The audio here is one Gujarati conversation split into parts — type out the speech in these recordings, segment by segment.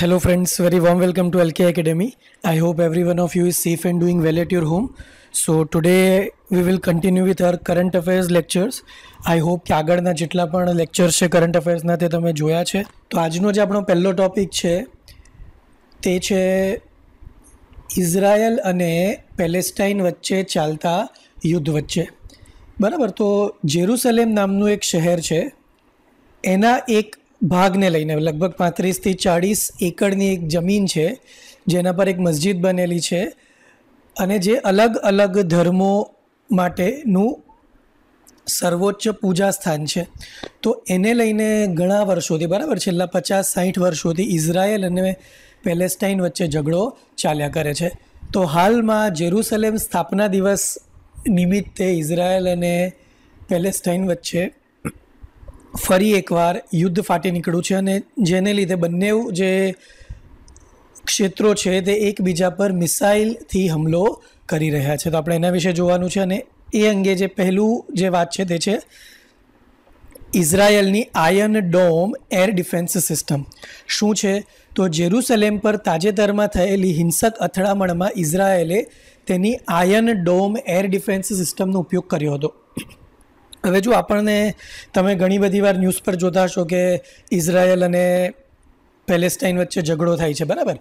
Hello friends very warm welcome to LK Academy. I hope every one of you is safe and doing well at your home. So today we will continue with uh current affairs lectures I hope કે આગળના જેટલા પણ લેક્ચર્સ છે કરંટ અફેર્સના તે તમે જોયા છે તો આજનો જે આપણો પહેલો ટોપિક છે તે છે ઇઝરાયલ અને પેલેસ્ટાઇન વચ્ચે ચાલતા યુદ્ધ વચ્ચે બરાબર તો જેરુસલેમ નામનું એક શહેર છે એના એક ભાગને લઈને લગભગ પાંત્રીસથી ચાળીસ એકડની એક જમીન છે જેના પર એક મસ્જિદ બનેલી છે અને જે અલગ અલગ ધર્મો માટેનું સર્વોચ્ચ પૂજા સ્થાન છે તો એને લઈને ઘણા વર્ષોથી બરાબર છેલ્લા પચાસ સાઠ વર્ષોથી ઇઝરાયલ અને પેલેસ્ટાઇન વચ્ચે ઝઘડો ચાલ્યા કરે છે તો હાલમાં જેરુસલેમ સ્થાપના દિવસ નિમિત્તે ઇઝરાયલ અને પેલેસ્ટાઇન વચ્ચે ફરી એકવાર યુદ્ધ ફાટી નીકળ્યું છે અને જેને લીધે બંને જે ક્ષેત્રો છે તે એકબીજા પર મિસાઇલથી હુમલો કરી રહ્યા છે તો આપણે એના વિશે જોવાનું છે અને એ અંગે જે પહેલું જે વાત છે તે છે ઇઝરાયલની iron dome air defence system શું છે તો જેરુસલેમ પર તાજેતરમાં થયેલી હિંસક અથડામણમાં ઇઝરાયેલે તેની આયન ડોમ એર ડિફેન્સ સિસ્ટમનો ઉપયોગ કર્યો હતો હવે જો આપણને તમે ઘણી બધી વાર ન્યૂઝ પર જોતા હશો કે ઇઝરાયલ અને પેલેસ્ટાઇન વચ્ચે ઝઘડો થાય છે બરાબર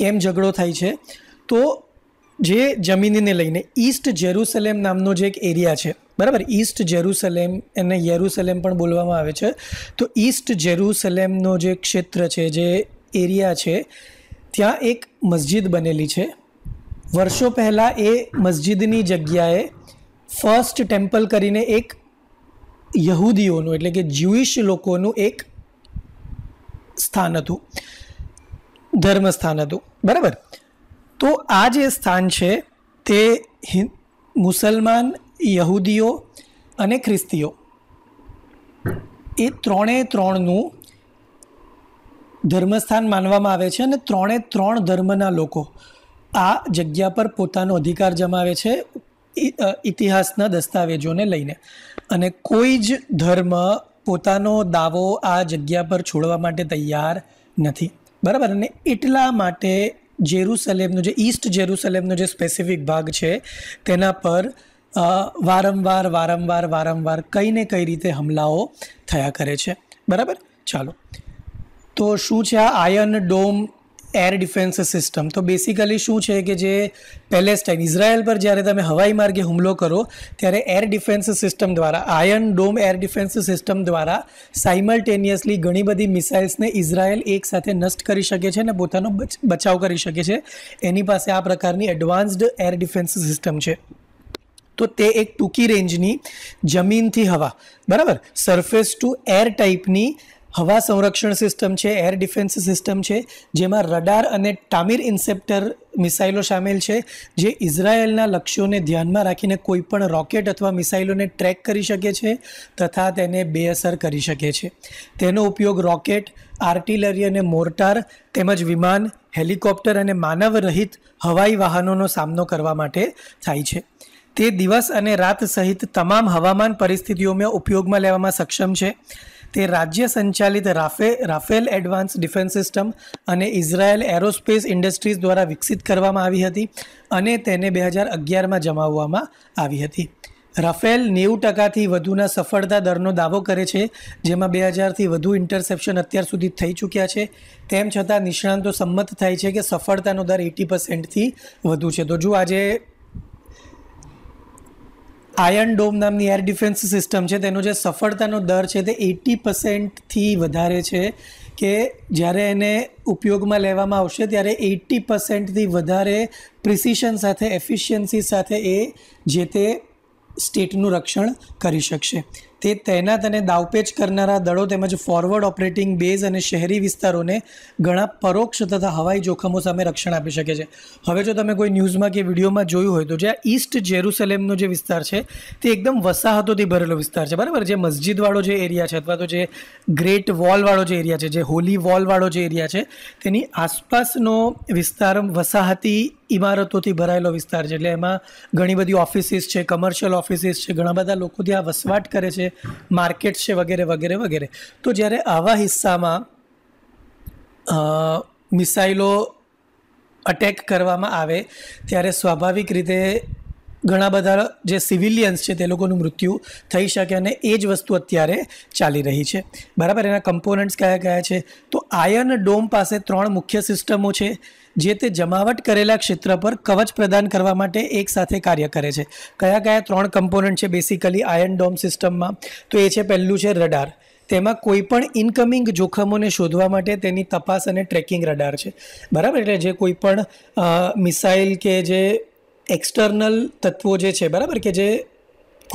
કેમ ઝઘડો થાય છે તો જે જમીનને લઈને ઈસ્ટ જેરુસલેમ નામનો જે એક એરિયા છે બરાબર ઈસ્ટ જેરુસલેમ એને યેરુસલેમ પણ બોલવામાં આવે છે તો ઈસ્ટ જેરુસલેમનો જે ક્ષેત્ર છે જે એરિયા છે ત્યાં એક મસ્જિદ બનેલી છે વર્ષો પહેલાં એ મસ્જિદની જગ્યાએ ફર્સ્ટ ટેમ્પલ કરીને એક યહૂદીઓનું એટલે કે જ્યુઇશ લોકોનું એક સ્થાન હતું ધર્મ સ્થાન હતું બરાબર તો આ જે સ્થાન છે તે મુસલમાન યહૂદીઓ અને ખ્રિસ્તીઓ એ ત્રણે ત્રણનું ધર્મસ્થાન માનવામાં આવે છે અને ત્રણે ત્રણ ધર્મના લોકો આ જગ્યા પર પોતાનો અધિકાર જમાવે છે ઇતિહાસના દસ્તાવેજોને લઈને અને કોઈ જ ધર્મ પોતાનો દાવો આ જગ્યા પર છોડવા માટે તૈયાર નથી બરાબર અને એટલા માટે જેરુસલેમનો જે ઈસ્ટ જેરુસલેમનો જે સ્પેસિફિક ભાગ છે તેના પર વારંવાર વારંવાર વારંવાર કઈ ને કઈ રીતે હમલાઓ થયા કરે છે બરાબર ચાલો તો શું છે આ iron dome air defence system તો બેસિકલી શું છે કે જે પેલેસ્ટાઇન ઇઝરાયલ પર જ્યારે તમે હવાઈ માર્ગે હુમલો કરો ત્યારે એર ડિફેન્સ સિસ્ટમ દ્વારા iron dome air defence system દ્વારા સાઇમલ્ટેનિયસલી ઘણી બધી મિસાઇલ્સને ઇઝરાયલ એક સાથે નષ્ટ કરી શકે છે અને પોતાનો બચાવ કરી શકે છે એની પાસે આ પ્રકારની એડવાન્સ્ડ એર ડિફેન્સ સિસ્ટમ છે તો તે એક ટૂંકી રેન્જની જમીનથી હવા બરાબર સરફેસ ટુ એર ટાઈપની હવા સંરક્ષણ સિસ્ટમ છે એર ડિફેન્સ સિસ્ટમ છે જેમાં રડાર અને ટામીર ઇન્સેપ્ટર મિસાઇલો સામેલ છે જે ઇઝરાયેલના લક્ષ્યોને ધ્યાનમાં રાખીને કોઈપણ રોકેટ અથવા મિસાઇલોને ટ્રેક કરી શકે છે તથા તેને બેઅસર કરી શકે છે તેનો ઉપયોગ રોકેટ આર્ટિલરી અને મોર્ટાર તેમજ વિમાન હેલિકોપ્ટર અને માનવ રહિત હવાઈ વાહનોનો સામનો કરવા માટે થાય છે તે દિવસ અને રાત સહિત તમામ હવામાન પરિસ્થિતિઓમાં ઉપયોગમાં લેવામાં સક્ષમ છે તે રાજ્ય સંચાલિત રાફે રાફેલ એડવાન્સ ડિફેન્સ સિસ્ટમ અને ઇઝરાયેલ એરોસ્પેસ ઇન્ડસ્ટ્રીઝ દ્વારા વિકસિત કરવામાં આવી હતી અને તેને બે હજાર અગિયારમાં જમાવવામાં આવી હતી રાફેલ નેવું ટકાથી વધુના સફળતા દરનો દાવો કરે છે જેમાં બે હજારથી વધુ ઇન્ટરસેપ્શન અત્યાર સુધી થઈ ચૂક્યા છે તેમ છતાં નિષ્ણાંતો સંમત થાય છે કે સફળતાનો દર એટી પર્સેન્ટથી વધુ છે તો જો આજે આયર્ન ડોમ નામની એર ડિફેન્સ સિસ્ટમ છે તેનો જે સફળતાનો દર છે તે એટી પર્સેન્ટથી વધારે છે કે જ્યારે એને ઉપયોગમાં લેવામાં આવશે ત્યારે એટી પર્સેન્ટથી વધારે પ્રિસિશન સાથે એફિશિયન્સી સાથે એ જે તે સ્ટેટનું રક્ષણ કરી શકશે તે તૈનાત અને દાવપેચ કરનારા દળો તેમજ ફોરવર્ડ ઓપરેટિંગ બેઝ અને શહેરી વિસ્તારોને ઘણા પરોક્ષ તથા હવાઈ જોખમો સામે રક્ષણ આપી શકે છે હવે જો તમે કોઈ ન્યૂઝમાં કે વિડીયોમાં જોયું હોય તો જે આ ઈસ્ટ જેરુસલેમનો જે વિસ્તાર છે તે એકદમ વસાહતોથી ભરેલો વિસ્તાર છે બરાબર જે મસ્જિદવાળો જે એરિયા છે અથવા તો જે ગ્રેટ વોલવાળો જે એરિયા છે જે હોલી વોલવાળો જે એરિયા છે તેની આસપાસનો વિસ્તાર વસાહતી ઇમારતોથી ભરાયેલો વિસ્તાર છે એટલે એમાં ઘણી બધી ઓફિસીસ છે કમર્શિયલ ઓફિસિસ છે ઘણા બધા લોકો ત્યાં વસવાટ કરે છે માર્કેટ છે વગેરે વગેરે વગેરે તો જ્યારે આવા હિસ્સામાં મિસાઇલો અટેક કરવામાં આવે ત્યારે સ્વાભાવિક રીતે ઘણા બધા જે સિવિલિયન્સ છે તે લોકોનું મૃત્યુ થઈ શકે અને એ જ વસ્તુ અત્યારે ચાલી રહી છે બરાબર એના કમ્પોનન્ટ્સ કયા કયા છે તો આયર્ન ડોમ પાસે ત્રણ મુખ્ય સિસ્ટમો છે જે તે જમાવટ કરેલા ક્ષેત્ર પર કવચ પ્રદાન કરવા માટે એકસાથે કાર્ય કરે છે કયા કયા ત્રણ કમ્પોનન્ટ છે બેસિકલી આયર્ન ડોમ સિસ્ટમમાં તો એ છે પહેલું છે રડાર તેમાં કોઈપણ ઇનકમિંગ જોખમોને શોધવા માટે તેની તપાસ અને ટ્રેકિંગ રડાર છે બરાબર એટલે જે કોઈપણ મિસાઇલ કે જે એક્સટર્નલ તત્વો જે છે બરાબર કે જે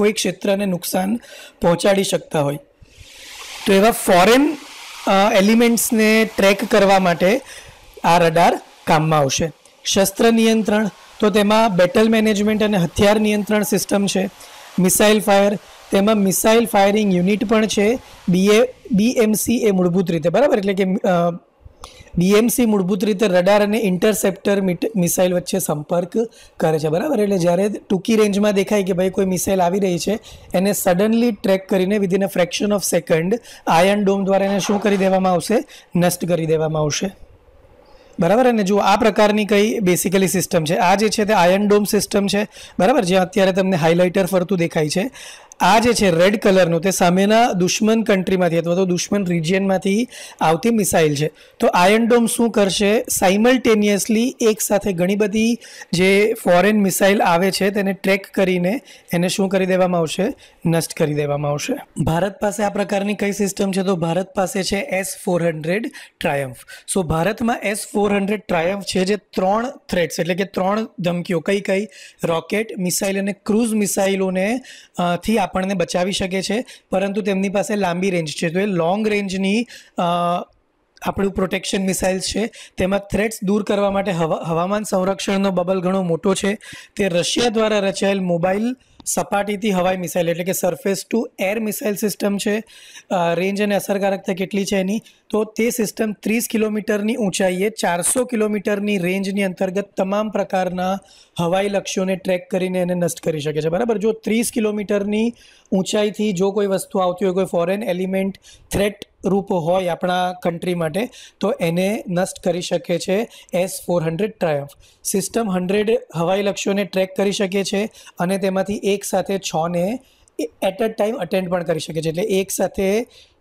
કોઈ ક્ષેત્રને નુકસાન પહોંચાડી શકતા હોય તો એવા ફોરેન એલિમેન્ટ્સને ટ્રેક કરવા માટે આ રડાર કામમાં આવશે શસ્ત્ર નિયંત્રણ તો તેમાં બેટલ મેનેજમેન્ટ અને હથિયાર નિયંત્રણ સિસ્ટમ છે મિસાઇલ ફાયર તેમાં મિસાઇલ ફાયરિંગ યુનિટ પણ છે બીએ બીએમસી એ મૂળભૂત રીતે બરાબર એટલે કે બીએમસી મૂળભૂત રીતે રડાર અને ઇન્ટરસેપ્ટર મિસાઇલ વચ્ચે સંપર્ક કરે છે બરાબર એટલે જ્યારે ટૂંકી રેન્જમાં દેખાય કે ભાઈ કોઈ મિસાઇલ આવી રહી છે એને સડનલી ટ્રેક કરીને within a fraction of second iron dome દ્વારા એને શું કરી દેવામાં આવશે નષ્ટ કરી દેવામાં આવશે બરાબર અને જો આ પ્રકારની કંઈ બેસિકલી સિસ્ટમ છે આ જે છે તે આયર્ન ડોમ સિસ્ટમ છે બરાબર જ્યાં અત્યારે તમને હાઇલાઇટર ફરતું દેખાય છે આ જે છે રેડ કલરનું તે સામેના દુશ્મન કન્ટ્રીમાંથી અથવા તો દુશ્મન રિજિયનમાંથી આવતી મિસાઇલ છે તો આયર્ન ડોમ શું કરશે સાઇમલ્ટેનિયસલી એક સાથે ઘણી બધી જે ફોરેન મિસાઇલ આવે છે તેને ટ્રેક કરીને એને શું કરી દેવામાં આવશે નષ્ટ કરી દેવામાં આવશે ભારત પાસે આ પ્રકારની કઈ સિસ્ટમ છે તો ભારત પાસે છે S four hundred Triumph so ભારતમાં એસ ફોર હંડ્રેડ ટ્રાયમ્ફ છે જે ત્રણ થ્રેટ્સ એટલે કે ત્રણ ધમકીઓ કઈ કઈ રોકેટ મિસાઇલ અને ક્રૂઝ મિસાઇલોને થી આપણને બચાવી શકે છે પરંતુ તેમની પાસે લાંબી રેન્જ છે તો એ લોંગ રેન્જની આપણું પ્રોટેક્શન મિસાઇલ્સ છે તેમાં થ્રેટ્સ દૂર કરવા માટે હવા હવામાન સંરક્ષણનો બબલ ઘણો મોટો છે તે રશિયા દ્વારા રચાયેલ મોબાઈલ સપાટીથી હવાઈ મિસાઇલ એટલે કે surface to air missile system છે રેન્જ અને અસરકારકતા કેટલી છે એની તો તે સિસ્ટમ ત્રીસ કિલોમીટરની ઊંચાઈએ ચારસો કિલોમીટરની રેન્જની અંતર્ગત તમામ પ્રકારના હવાઈ લક્ષ્યોને ટ્રેક કરીને એને નષ્ટ કરી શકે છે બરાબર જો ત્રીસ કિલોમીટરની ઊંચાઈથી જો કોઈ વસ્તુ આવતી હોય કોઈ ફોરેન એલિમેન્ટ થ્રેટ રૂપ હોય આપણા કન્ટ્રી માટે તો એને નષ્ટ કરી શકે છે S four hundred Triumph system hundred હવાઈ લક્ષ્યોને ટ્રેક કરી શકે છે અને તેમાંથી એક સાથે છને એટ અ ટાઈમ અટેન્ડ પણ કરી શકે છે એટલે એક સાથે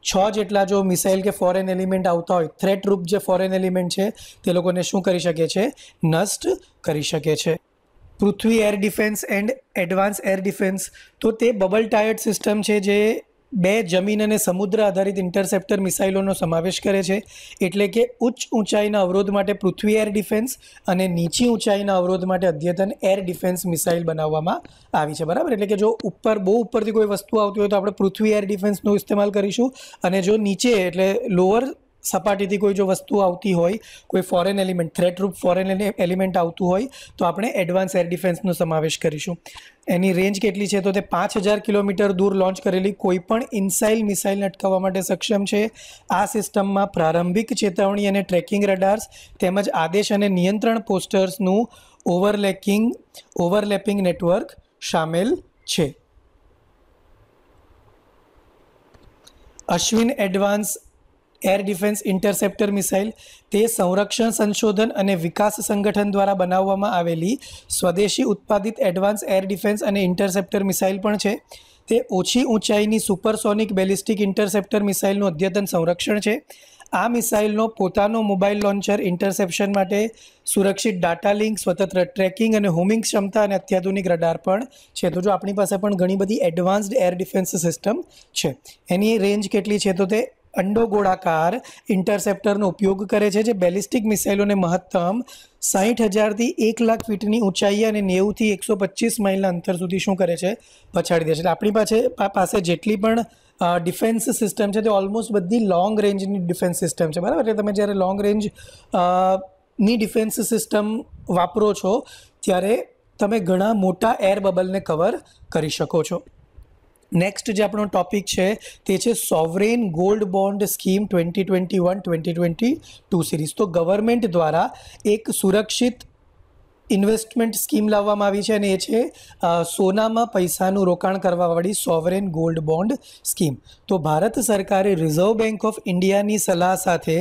છ જેટલા જો મિસાઇલ કે ફોરેન એલિમેન્ટ આવતા હોય થ્રેટ રૂપ જે ફોરેન એલિમેન્ટ છે તે લોકોને શું કરી શકે છે નષ્ટ કરી શકે છે Prithvi air defence and advanced air defence તો તે બબલ ટાયર્ડ સિસ્ટમ છે જે બે જમીન અને સમુદ્ર આધારિત ઇન્ટરસેપ્ટર મિસાઇલોનો સમાવેશ કરે છે એટલે કે ઉચ્ચ ઊંચાઈના અવરોધ માટે પૃથ્વી એર ડિફેન્સ અને નીચી ઊંચાઈના અવરોધ માટે અદ્યતન એર ડિફેન્સ મિસાઇલ બનાવવામાં આવી છે બરાબર એટલે કે જો ઉપર બહુ ઉપરથી કોઈ વસ્તુ આવતી હોય તો આપણે પૃથ્વી એર ડિફેન્સનો ઇસ્તેમાલ કરીશું અને જો નીચે એટલે લોઅર સપાટીથી કોઈ જો વસ્તુ આવતી હોય કોઈ ફોરેન એલિમેન્ટ થ્રેટ થ્રેટરૂપ ફોરેન એલિમેન્ટ આવતું હોય તો આપણે એડવાન્સ એર ડિફેન્સનો સમાવેશ કરીશું એની રેન્જ કેટલી છે તો તે પાંચ હજાર કિલોમીટર દૂર લોન્ચ કરેલી કોઈપણ ઇન્સાઇલ મિસાઇલને અટકાવવા માટે સક્ષમ છે આ સિસ્ટમમાં પ્રારંભિક ચેતવણી અને ટ્રેકિંગ રડાર્સ તેમજ આદેશ અને નિયંત્રણ પોસ્ટર્સનું ઓવરલેકિંગ ઓવરલેપિંગ નેટવર્ક સામેલ છે Ashwin advanced air defence interceptor missile તે સંરક્ષણ સંશોધન અને વિકાસ સંગઠન દ્વારા બનાવવામાં આવેલી સ્વદેશી ઉત્પાદિત એડવાન્સ એર ડિફેન્સ અને ઇન્ટરસેપ્ટર મિસાઇલ પણ છે તે ઓછી ઊંચાઈની સુપરસોનિક બેલિસ્ટિક ઇન્ટરસેપ્ટર મિસાઇલનું અદ્યતન સંરક્ષણ છે આ મિસાઇલનો પોતાનો મોબાઈલ લોન્ચર ઇન્ટરસેપ્શન માટે સુરક્ષિત ડાટા લિંક સ્વતંત્ર ટ્રેકિંગ અને હોમિંગ ક્ષમતા અને અત્યાધુનિક રડાર પણ છે તો જો આપણી પાસે પણ ઘણી બધી એડવાન્સ્ડ એર ડિફેન્સ સિસ્ટમ છે એની રેન્જ કેટલી છે તો તે અંડો ગોળાકાર ઇન્ટરસેપ્ટરનો ઉપયોગ કરે છે જે બેલિસ્ટિક મિસાઇલોને મહત્તમ સાહીઠ હજારથી એક લાખ ફીટની ઊંચાઈ અને નેવુંથી એકસો પચીસ માઇલના અંતર સુધી શું કરે છે પછાડી દે છે એટલે આપણી પાસે પાસે જેટલી પણ ડિફેન્સ સિસ્ટમ છે તે ઓલમોસ્ટ બધી લોંગ રેન્જની ડિફેન્સ સિસ્ટમ છે બરાબર એટલે તમે જ્યારે લોંગ રેન્જ ની ડિફેન્સ સિસ્ટમ વાપરો છો ત્યારે તમે ઘણા મોટા એર બબલને કવર કરી શકો છો નેક્સ્ટ જે આપણો ટોપિક છે તે છે sovereign gold bond scheme twenty twenty one twenty twenty two series તો ગવર્મેન્ટ દ્વારા એક સુરક્ષિત ઇન્વેસ્ટમેન્ટ સ્કીમ લાવવામાં આવી છે અને એ છે સોનામાં પૈસાનું રોકાણ કરવાવાળી સોવરેન ગોલ્ડ બોન્ડ સ્કીમ તો ભારત સરકારે રિઝર્વ બેન્ક ઓફ ઇન્ડિયાની સલાહ સાથે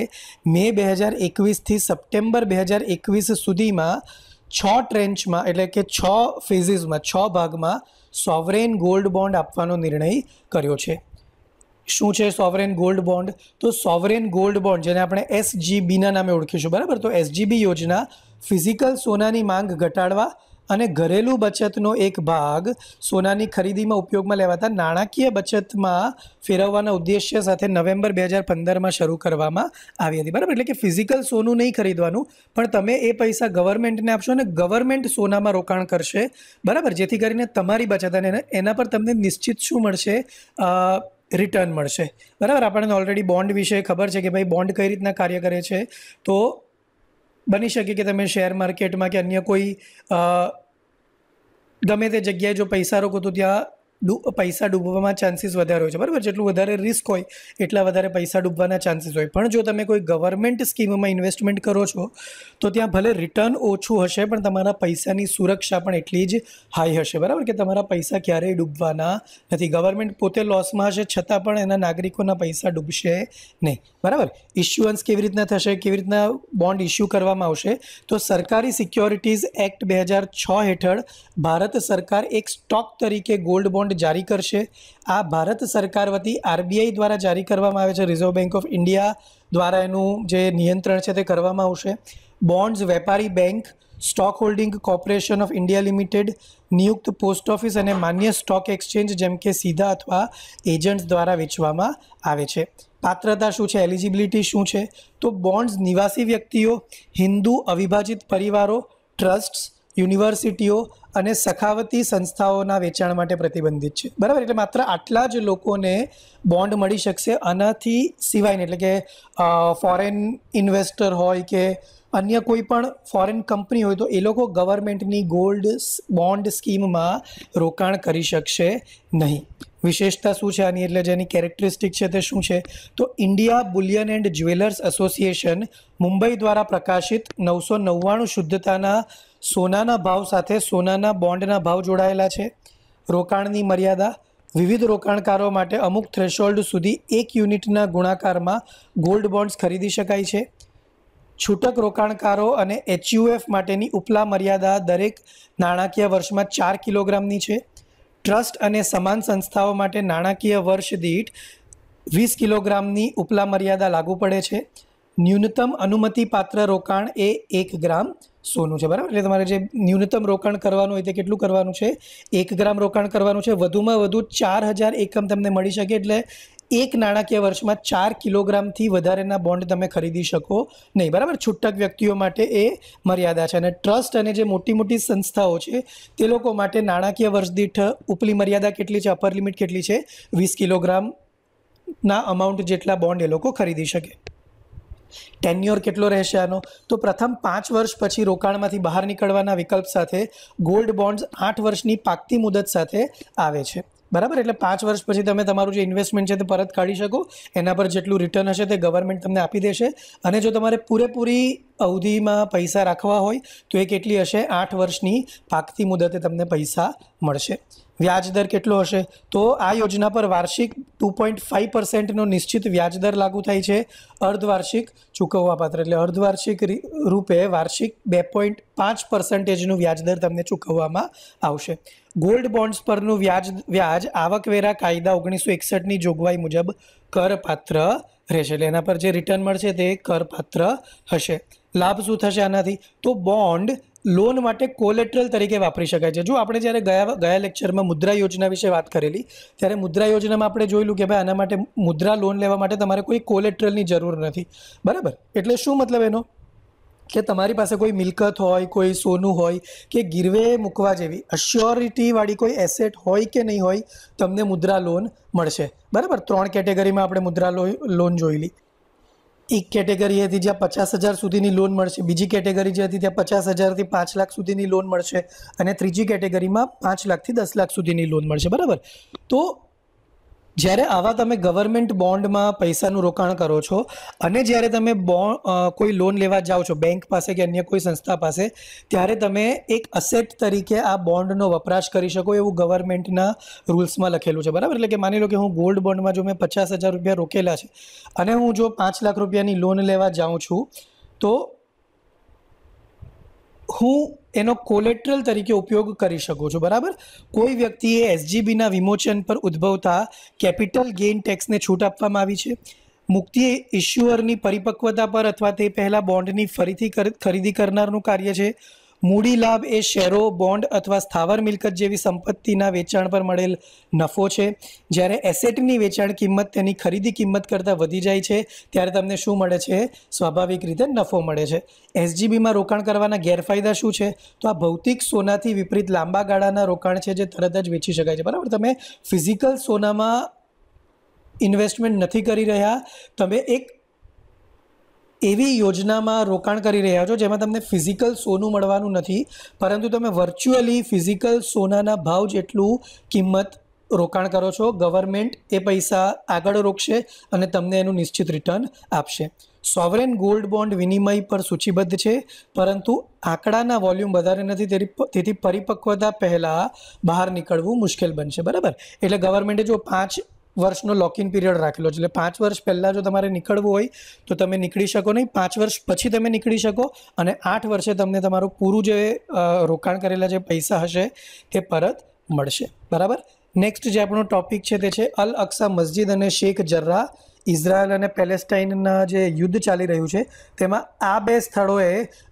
મે બે હજાર એકવીસથી સપ્ટેમ્બર બે હજાર એકવીસ સુધીમાં છ ટ્રેન્ચમાં એટલે કે છ ફેઝિસમાં છ ભાગમાં સોવરેન ગોલ્ડ બોન્ડ આપવાનો નિર્ણય કર્યો છે શું છે સોવરેન ગોલ્ડ બોન્ડ તો સોવરેન ગોલ્ડ બોન્ડ જેને આપણે એસજીબીના નામે ઓળખીશું બરાબર તો એસજીબી યોજના ફિઝિકલ સોનાની માંગ ઘટાડવા અને ઘરેલું બચતનો એક ભાગ સોનાની ખરીદીમાં ઉપયોગમાં લેવાતા નાણાકીય બચતમાં ફેરવવાના ઉદ્દેશ્ય સાથે નવેમ્બર બે હજાર પંદરમાં શરૂ કરવામાં આવી હતી બરાબર એટલે કે ફિઝિકલ સોનું નહીં ખરીદવાનું પણ તમે એ પૈસા ગવર્મેન્ટને આપશો અને ગવર્મેન્ટ સોનામાં રોકાણ કરશે બરાબર જેથી કરીને તમારી બચત અને એના પર તમને નિશ્ચિત શું મળશે રિટર્ન મળશે બરાબર આપણને ઓલરેડી બોન્ડ વિશે ખબર છે કે ભાઈ બોન્ડ કઈ રીતના કાર્ય કરે છે તો બની શકે કે તમે શેર માર્કેટમાં કે અન્ય કોઈ ગમે તે જગ્યાએ જો પૈસા રોકો તો ત્યાં પૈસા ડૂબવામાં ચાન્સીસ વધારે હોય છે બરાબર જેટલું વધારે રિસ્ક હોય એટલા વધારે પૈસા ડૂબવાના ચાન્સીસ હોય પણ જો તમે કોઈ ગવર્મેન્ટ સ્કીમમાં ઇન્વેસ્ટમેન્ટ કરો છો તો ત્યાં ભલે રિટર્ન ઓછું હશે પણ તમારા પૈસાની સુરક્ષા પણ એટલી જ હાઈ હશે બરાબર કે તમારા પૈસા ક્યારેય ડૂબવાના નથી ગવર્મેન્ટ પોતે લોસમાં હશે છતાં પણ એના નાગરિકોના પૈસા ડૂબશે નહીં બરાબર ઇશ્યુઅન્સ કેવી રીતના થશે કેવી રીતના બોન્ડ ઇસ્યુ કરવામાં આવશે તો સરકારી સિક્યોરિટીઝ એક્ટ બે હજાર છ હેઠળ ભારત સરકાર એક સ્ટોક તરીકે ગોલ્ડ બોન્ડ નોટ જારી કરશે આ ભારત સરકાર વતી આરબીઆઈ દ્વારા જારી કરવામાં આવે છે રિઝર્વ બેન્ક ઓફ ઇન્ડિયા દ્વારા એનું જે નિયંત્રણ છે તે કરવામાં આવશે બોન્ડ્સ વેપારી bank stock holding corporation of India limited નિયુક્ત પોસ્ટ ઓફિસ અને માન્ય સ્ટોક એક્સચેન્જ જેમ કે સીધા અથવા એજન્ટ્સ દ્વારા વેચવામાં આવે છે પાત્રતા શું છે એલિજિબિલિટી શું છે તો બોન્ડ્સ નિવાસી વ્યક્તિઓ હિન્દુ અવિભાજિત પરિવારો ટ્રસ્ટ યુનિવર્સિટીઓ અને સખાવતી સંસ્થાઓના વેચાણ માટે પ્રતિબંધિત છે બરાબર એટલે માત્ર આટલા જ લોકોને બોન્ડ મળી શકશે આનાથી સિવાયને એટલે કે ફોરેન ઇન્વેસ્ટર હોય કે અન્ય કોઈ પણ ફોરેન કંપની હોય તો એ લોકો ગવર્મેન્ટની ગોલ્ડ બોન્ડ સ્કીમમાં રોકાણ કરી શકશે નહીં વિશેષતા શું છે આની એટલે જેની કેરેક્ટરિસ્ટિક છે તે શું છે તો India bullion and jewellers association Mumbai દ્વારા પ્રકાશિત નવસો નવ્વાણું શુદ્ધતાના સોનાના ભાવ સાથે સોનાના બોન્ડના ભાવ જોડાયેલા છે રોકાણની મર્યાદા વિવિધ રોકાણકારો માટે અમુક થ્રેશોલ્ડ સુધી એક યુનિટના ગુણાકારમાં ગોલ્ડ બોન્ડ્સ ખરીદી શકાય છે છૂટક રોકાણકારો અને એચયુએફ માટેની ઉપલા મર્યાદા દરેક નાણાકીય વર્ષમાં ચાર કિલોગ્રામની છે ટ્રસ્ટ અને સમાન સંસ્થાઓ માટે નાણાકીય વર્ષ દીઠ વીસ કિલોગ્રામની ઉપલા મર્યાદા લાગુ પડે છે ન્યૂનતમ અનુમતિપાત્ર રોકાણ એ એક ગ્રામ સોનું છે બરાબર એટલે તમારે જે ન્યૂનતમ રોકાણ કરવાનું હોય તે કેટલું કરવાનું છે એક ગ્રામ રોકાણ કરવાનું છે વધુમાં વધુ ચાર હજાર એકમ તમને મળી શકે એટલે એક નાણાકીય વર્ષમાં ચાર કિલોગ્રામથી વધારેના બોન્ડ તમે ખરીદી શકો નહીં બરાબર છૂટક વ્યક્તિઓ માટે એ મર્યાદા છે અને ટ્રસ્ટ અને જે મોટી મોટી સંસ્થાઓ છે તે લોકો માટે નાણાકીય વર્ષ દીઠ ઉપલી મર્યાદા કેટલી છે અપર લિમિટ કેટલી છે વીસ કિલોગ્રામના અમાઉન્ટ જેટલા બોન્ડ એ લોકો ખરીદી શકે ટેન્યોર કેટલો રહેશે આનો તો પ્રથમ પાંચ વર્ષ પછી રોકાણમાંથી બહાર નીકળવાના વિકલ્પ સાથે ગોલ્ડ બોન્ડ્સ આઠ વર્ષની પાકતી મુદત સાથે આવે છે બરાબર એટલે પાંચ વર્ષ પછી તમે તમારું જે ઇન્વેસ્ટમેન્ટ છે તે પરત કાઢી શકો એના પર જેટલું રિટર્ન હશે તે ગવર્મેન્ટ તમને આપી દેશે અને જો તમારે પૂરેપૂરી અવધિમાં પૈસા રાખવા હોય તો એ કેટલી હશે આઠ વર્ષની પાકતી મુદતે તમને પૈસા મળશે વ્યાજદર કેટલો હશે તો આ યોજના પર વાર્ષિક ટુ પોઈન્ટ ફાઇવ પર્સેન્ટનો નિશ્ચિત વ્યાજદર લાગુ થાય છે અર્ધવાર્ષિક ચૂકવવાપાત્ર એટલે અર્ધવાર્ષિક રૂપે વાર્ષિક બે પોઈન્ટ પાંચ પર્સન્ટેજનું વ્યાજદર તમને ચૂકવવામાં આવશે ગોલ્ડ બોન્ડ્સ પરનું વ્યાજ વ્યાજ આવકવેરા કાયદા ઓગણીસો એકસઠની જોગવાઈ મુજબ કરપાત્ર રહેશે એટલે એના પર જે રિટર્ન મળશે તે કરપાત્ર હશે લાભ શું થશે આનાથી તો બોન્ડ લોન માટે કોલેટરલ તરીકે વાપરી શકાય છે જો આપણે જ્યારે ગયા ગયા લેક્ચરમાં મુદ્રા યોજના વિશે વાત કરેલી ત્યારે મુદ્રા યોજનામાં આપણે જોયેલું કે ભાઈ આના માટે મુદ્રા લોન લેવા માટે તમારે કોઈ કોલેટ્રલની જરૂર નથી બરાબર એટલે શું મતલબ એનો કે તમારી પાસે કોઈ મિલકત હોય કોઈ સોનું હોય કે ગીરવે મૂકવા જેવી અશ્યોરિટીવાળી કોઈ એસેટ હોય કે નહીં હોય તમને મુદ્રા લોન મળશે બરાબર ત્રણ કેટેગરીમાં આપણે મુદ્રા લોન જોયેલી એક કેટેગરી હતી જ્યાં પચાસ હજાર સુધીની લોન મળશે બીજી કેટેગરી જે હતી ત્યાં પચાસ હજારથી પાંચ લાખ સુધીની લોન મળશે અને ત્રીજી કેટેગરીમાં પાંચ લાખથી દસ લાખ સુધીની લોન મળશે બરાબર તો જ્યારે આવા તમે ગવર્મેન્ટ બોન્ડમાં પૈસાનું રોકાણ કરો છો અને જ્યારે તમે કોઈ લોન લેવા જાઓ છો બેંક પાસે કે અન્ય કોઈ સંસ્થા પાસે ત્યારે તમે એક અસેટ તરીકે આ બોન્ડનો વપરાશ કરી શકો એવું ગવર્મેન્ટના રૂલ્સમાં લખેલું છે બરાબર એટલે કે માની લો કે હું ગોલ્ડ બોન્ડમાં જો મેં પચાસ હજાર રૂપિયા રોકેલા છે અને હું જો પાંચ લાખ રૂપિયાની લોન લેવા જાઉં છું તો હું એનો કોલેટ્રલ તરીકે ઉપયોગ કરી શકું છું બરાબર કોઈ વ્યક્તિએ એસજીબીના વિમોચન પર ઉદ્ભવતા કેપિટલ ગેઇન ટેક્સને છૂટ આપવામાં આવી છે મુક્તિ ઇશ્યુઅરની પરિપક્વતા પર અથવા તે પહેલાં બોન્ડની ફરીથી ખરીદી કરનારનું કાર્ય છે મૂડી લાભ એ શેરો બોન્ડ અથવા સ્થાવર મિલકત જેવી સંપત્તિના વેચાણ પર મળેલ નફો છે જ્યારે એસેટની વેચાણ કિંમત તેની ખરીદી કિંમત કરતાં વધી જાય છે ત્યારે તમને શું મળે છે સ્વાભાવિક રીતે નફો મળે છે એસજીબીમાં રોકાણ કરવાના ગેરફાયદા શું છે તો આ ભૌતિક સોનાથી વિપરીત લાંબા ગાળાના રોકાણ છે જે તરત જ વેચી શકાય છે બરાબર તમે ફિઝિકલ સોનામાં ઇન્વેસ્ટમેન્ટ નથી કરી રહ્યા તમે એક એવી યોજનામાં રોકાણ કરી રહ્યા છો જેમાં તમને ફિઝિકલ સોનું મળવાનું નથી પરંતુ તમે વર્ચ્યુઅલી ફિઝિકલ સોનાના ભાવ જેટલું કિંમત રોકાણ કરો છો ગવર્મેન્ટ એ પૈસા આગળ રોકશે અને તમને એનું નિશ્ચિત રિટર્ન આપશે સોવરેન ગોલ્ડ બોન્ડ વિનિમય પર સૂચિબદ્ધ છે પરંતુ આંકડાના વોલ્યુમ વધારે નથી તેથી પરિપક્વતા પહેલાં બહાર નીકળવું મુશ્કેલ બનશે બરાબર એટલે ગવર્મેન્ટે જો પાંચ વર્ષનો લોક ઇન પીરિયડ રાખેલો છે એટલે પાંચ વર્ષ પહેલાં જો તમારે નીકળવું હોય તો તમે નીકળી શકો નહીં પાંચ વર્ષ પછી તમે નીકળી શકો અને આઠ વર્ષે તમને તમારું પૂરું જે રોકાણ કરેલા જે પૈસા હશે તે પરત મળશે બરાબર નેક્સ્ટ જે આપણો ટોપિક છે તે છે અલ અક્સા મસ્જિદ અને શેખ જર્રા ઇઝરાયલ અને પેલેસ્ટાઇનના જે યુદ્ધ ચાલી રહ્યું છે તેમાં આ બે સ્થળોએ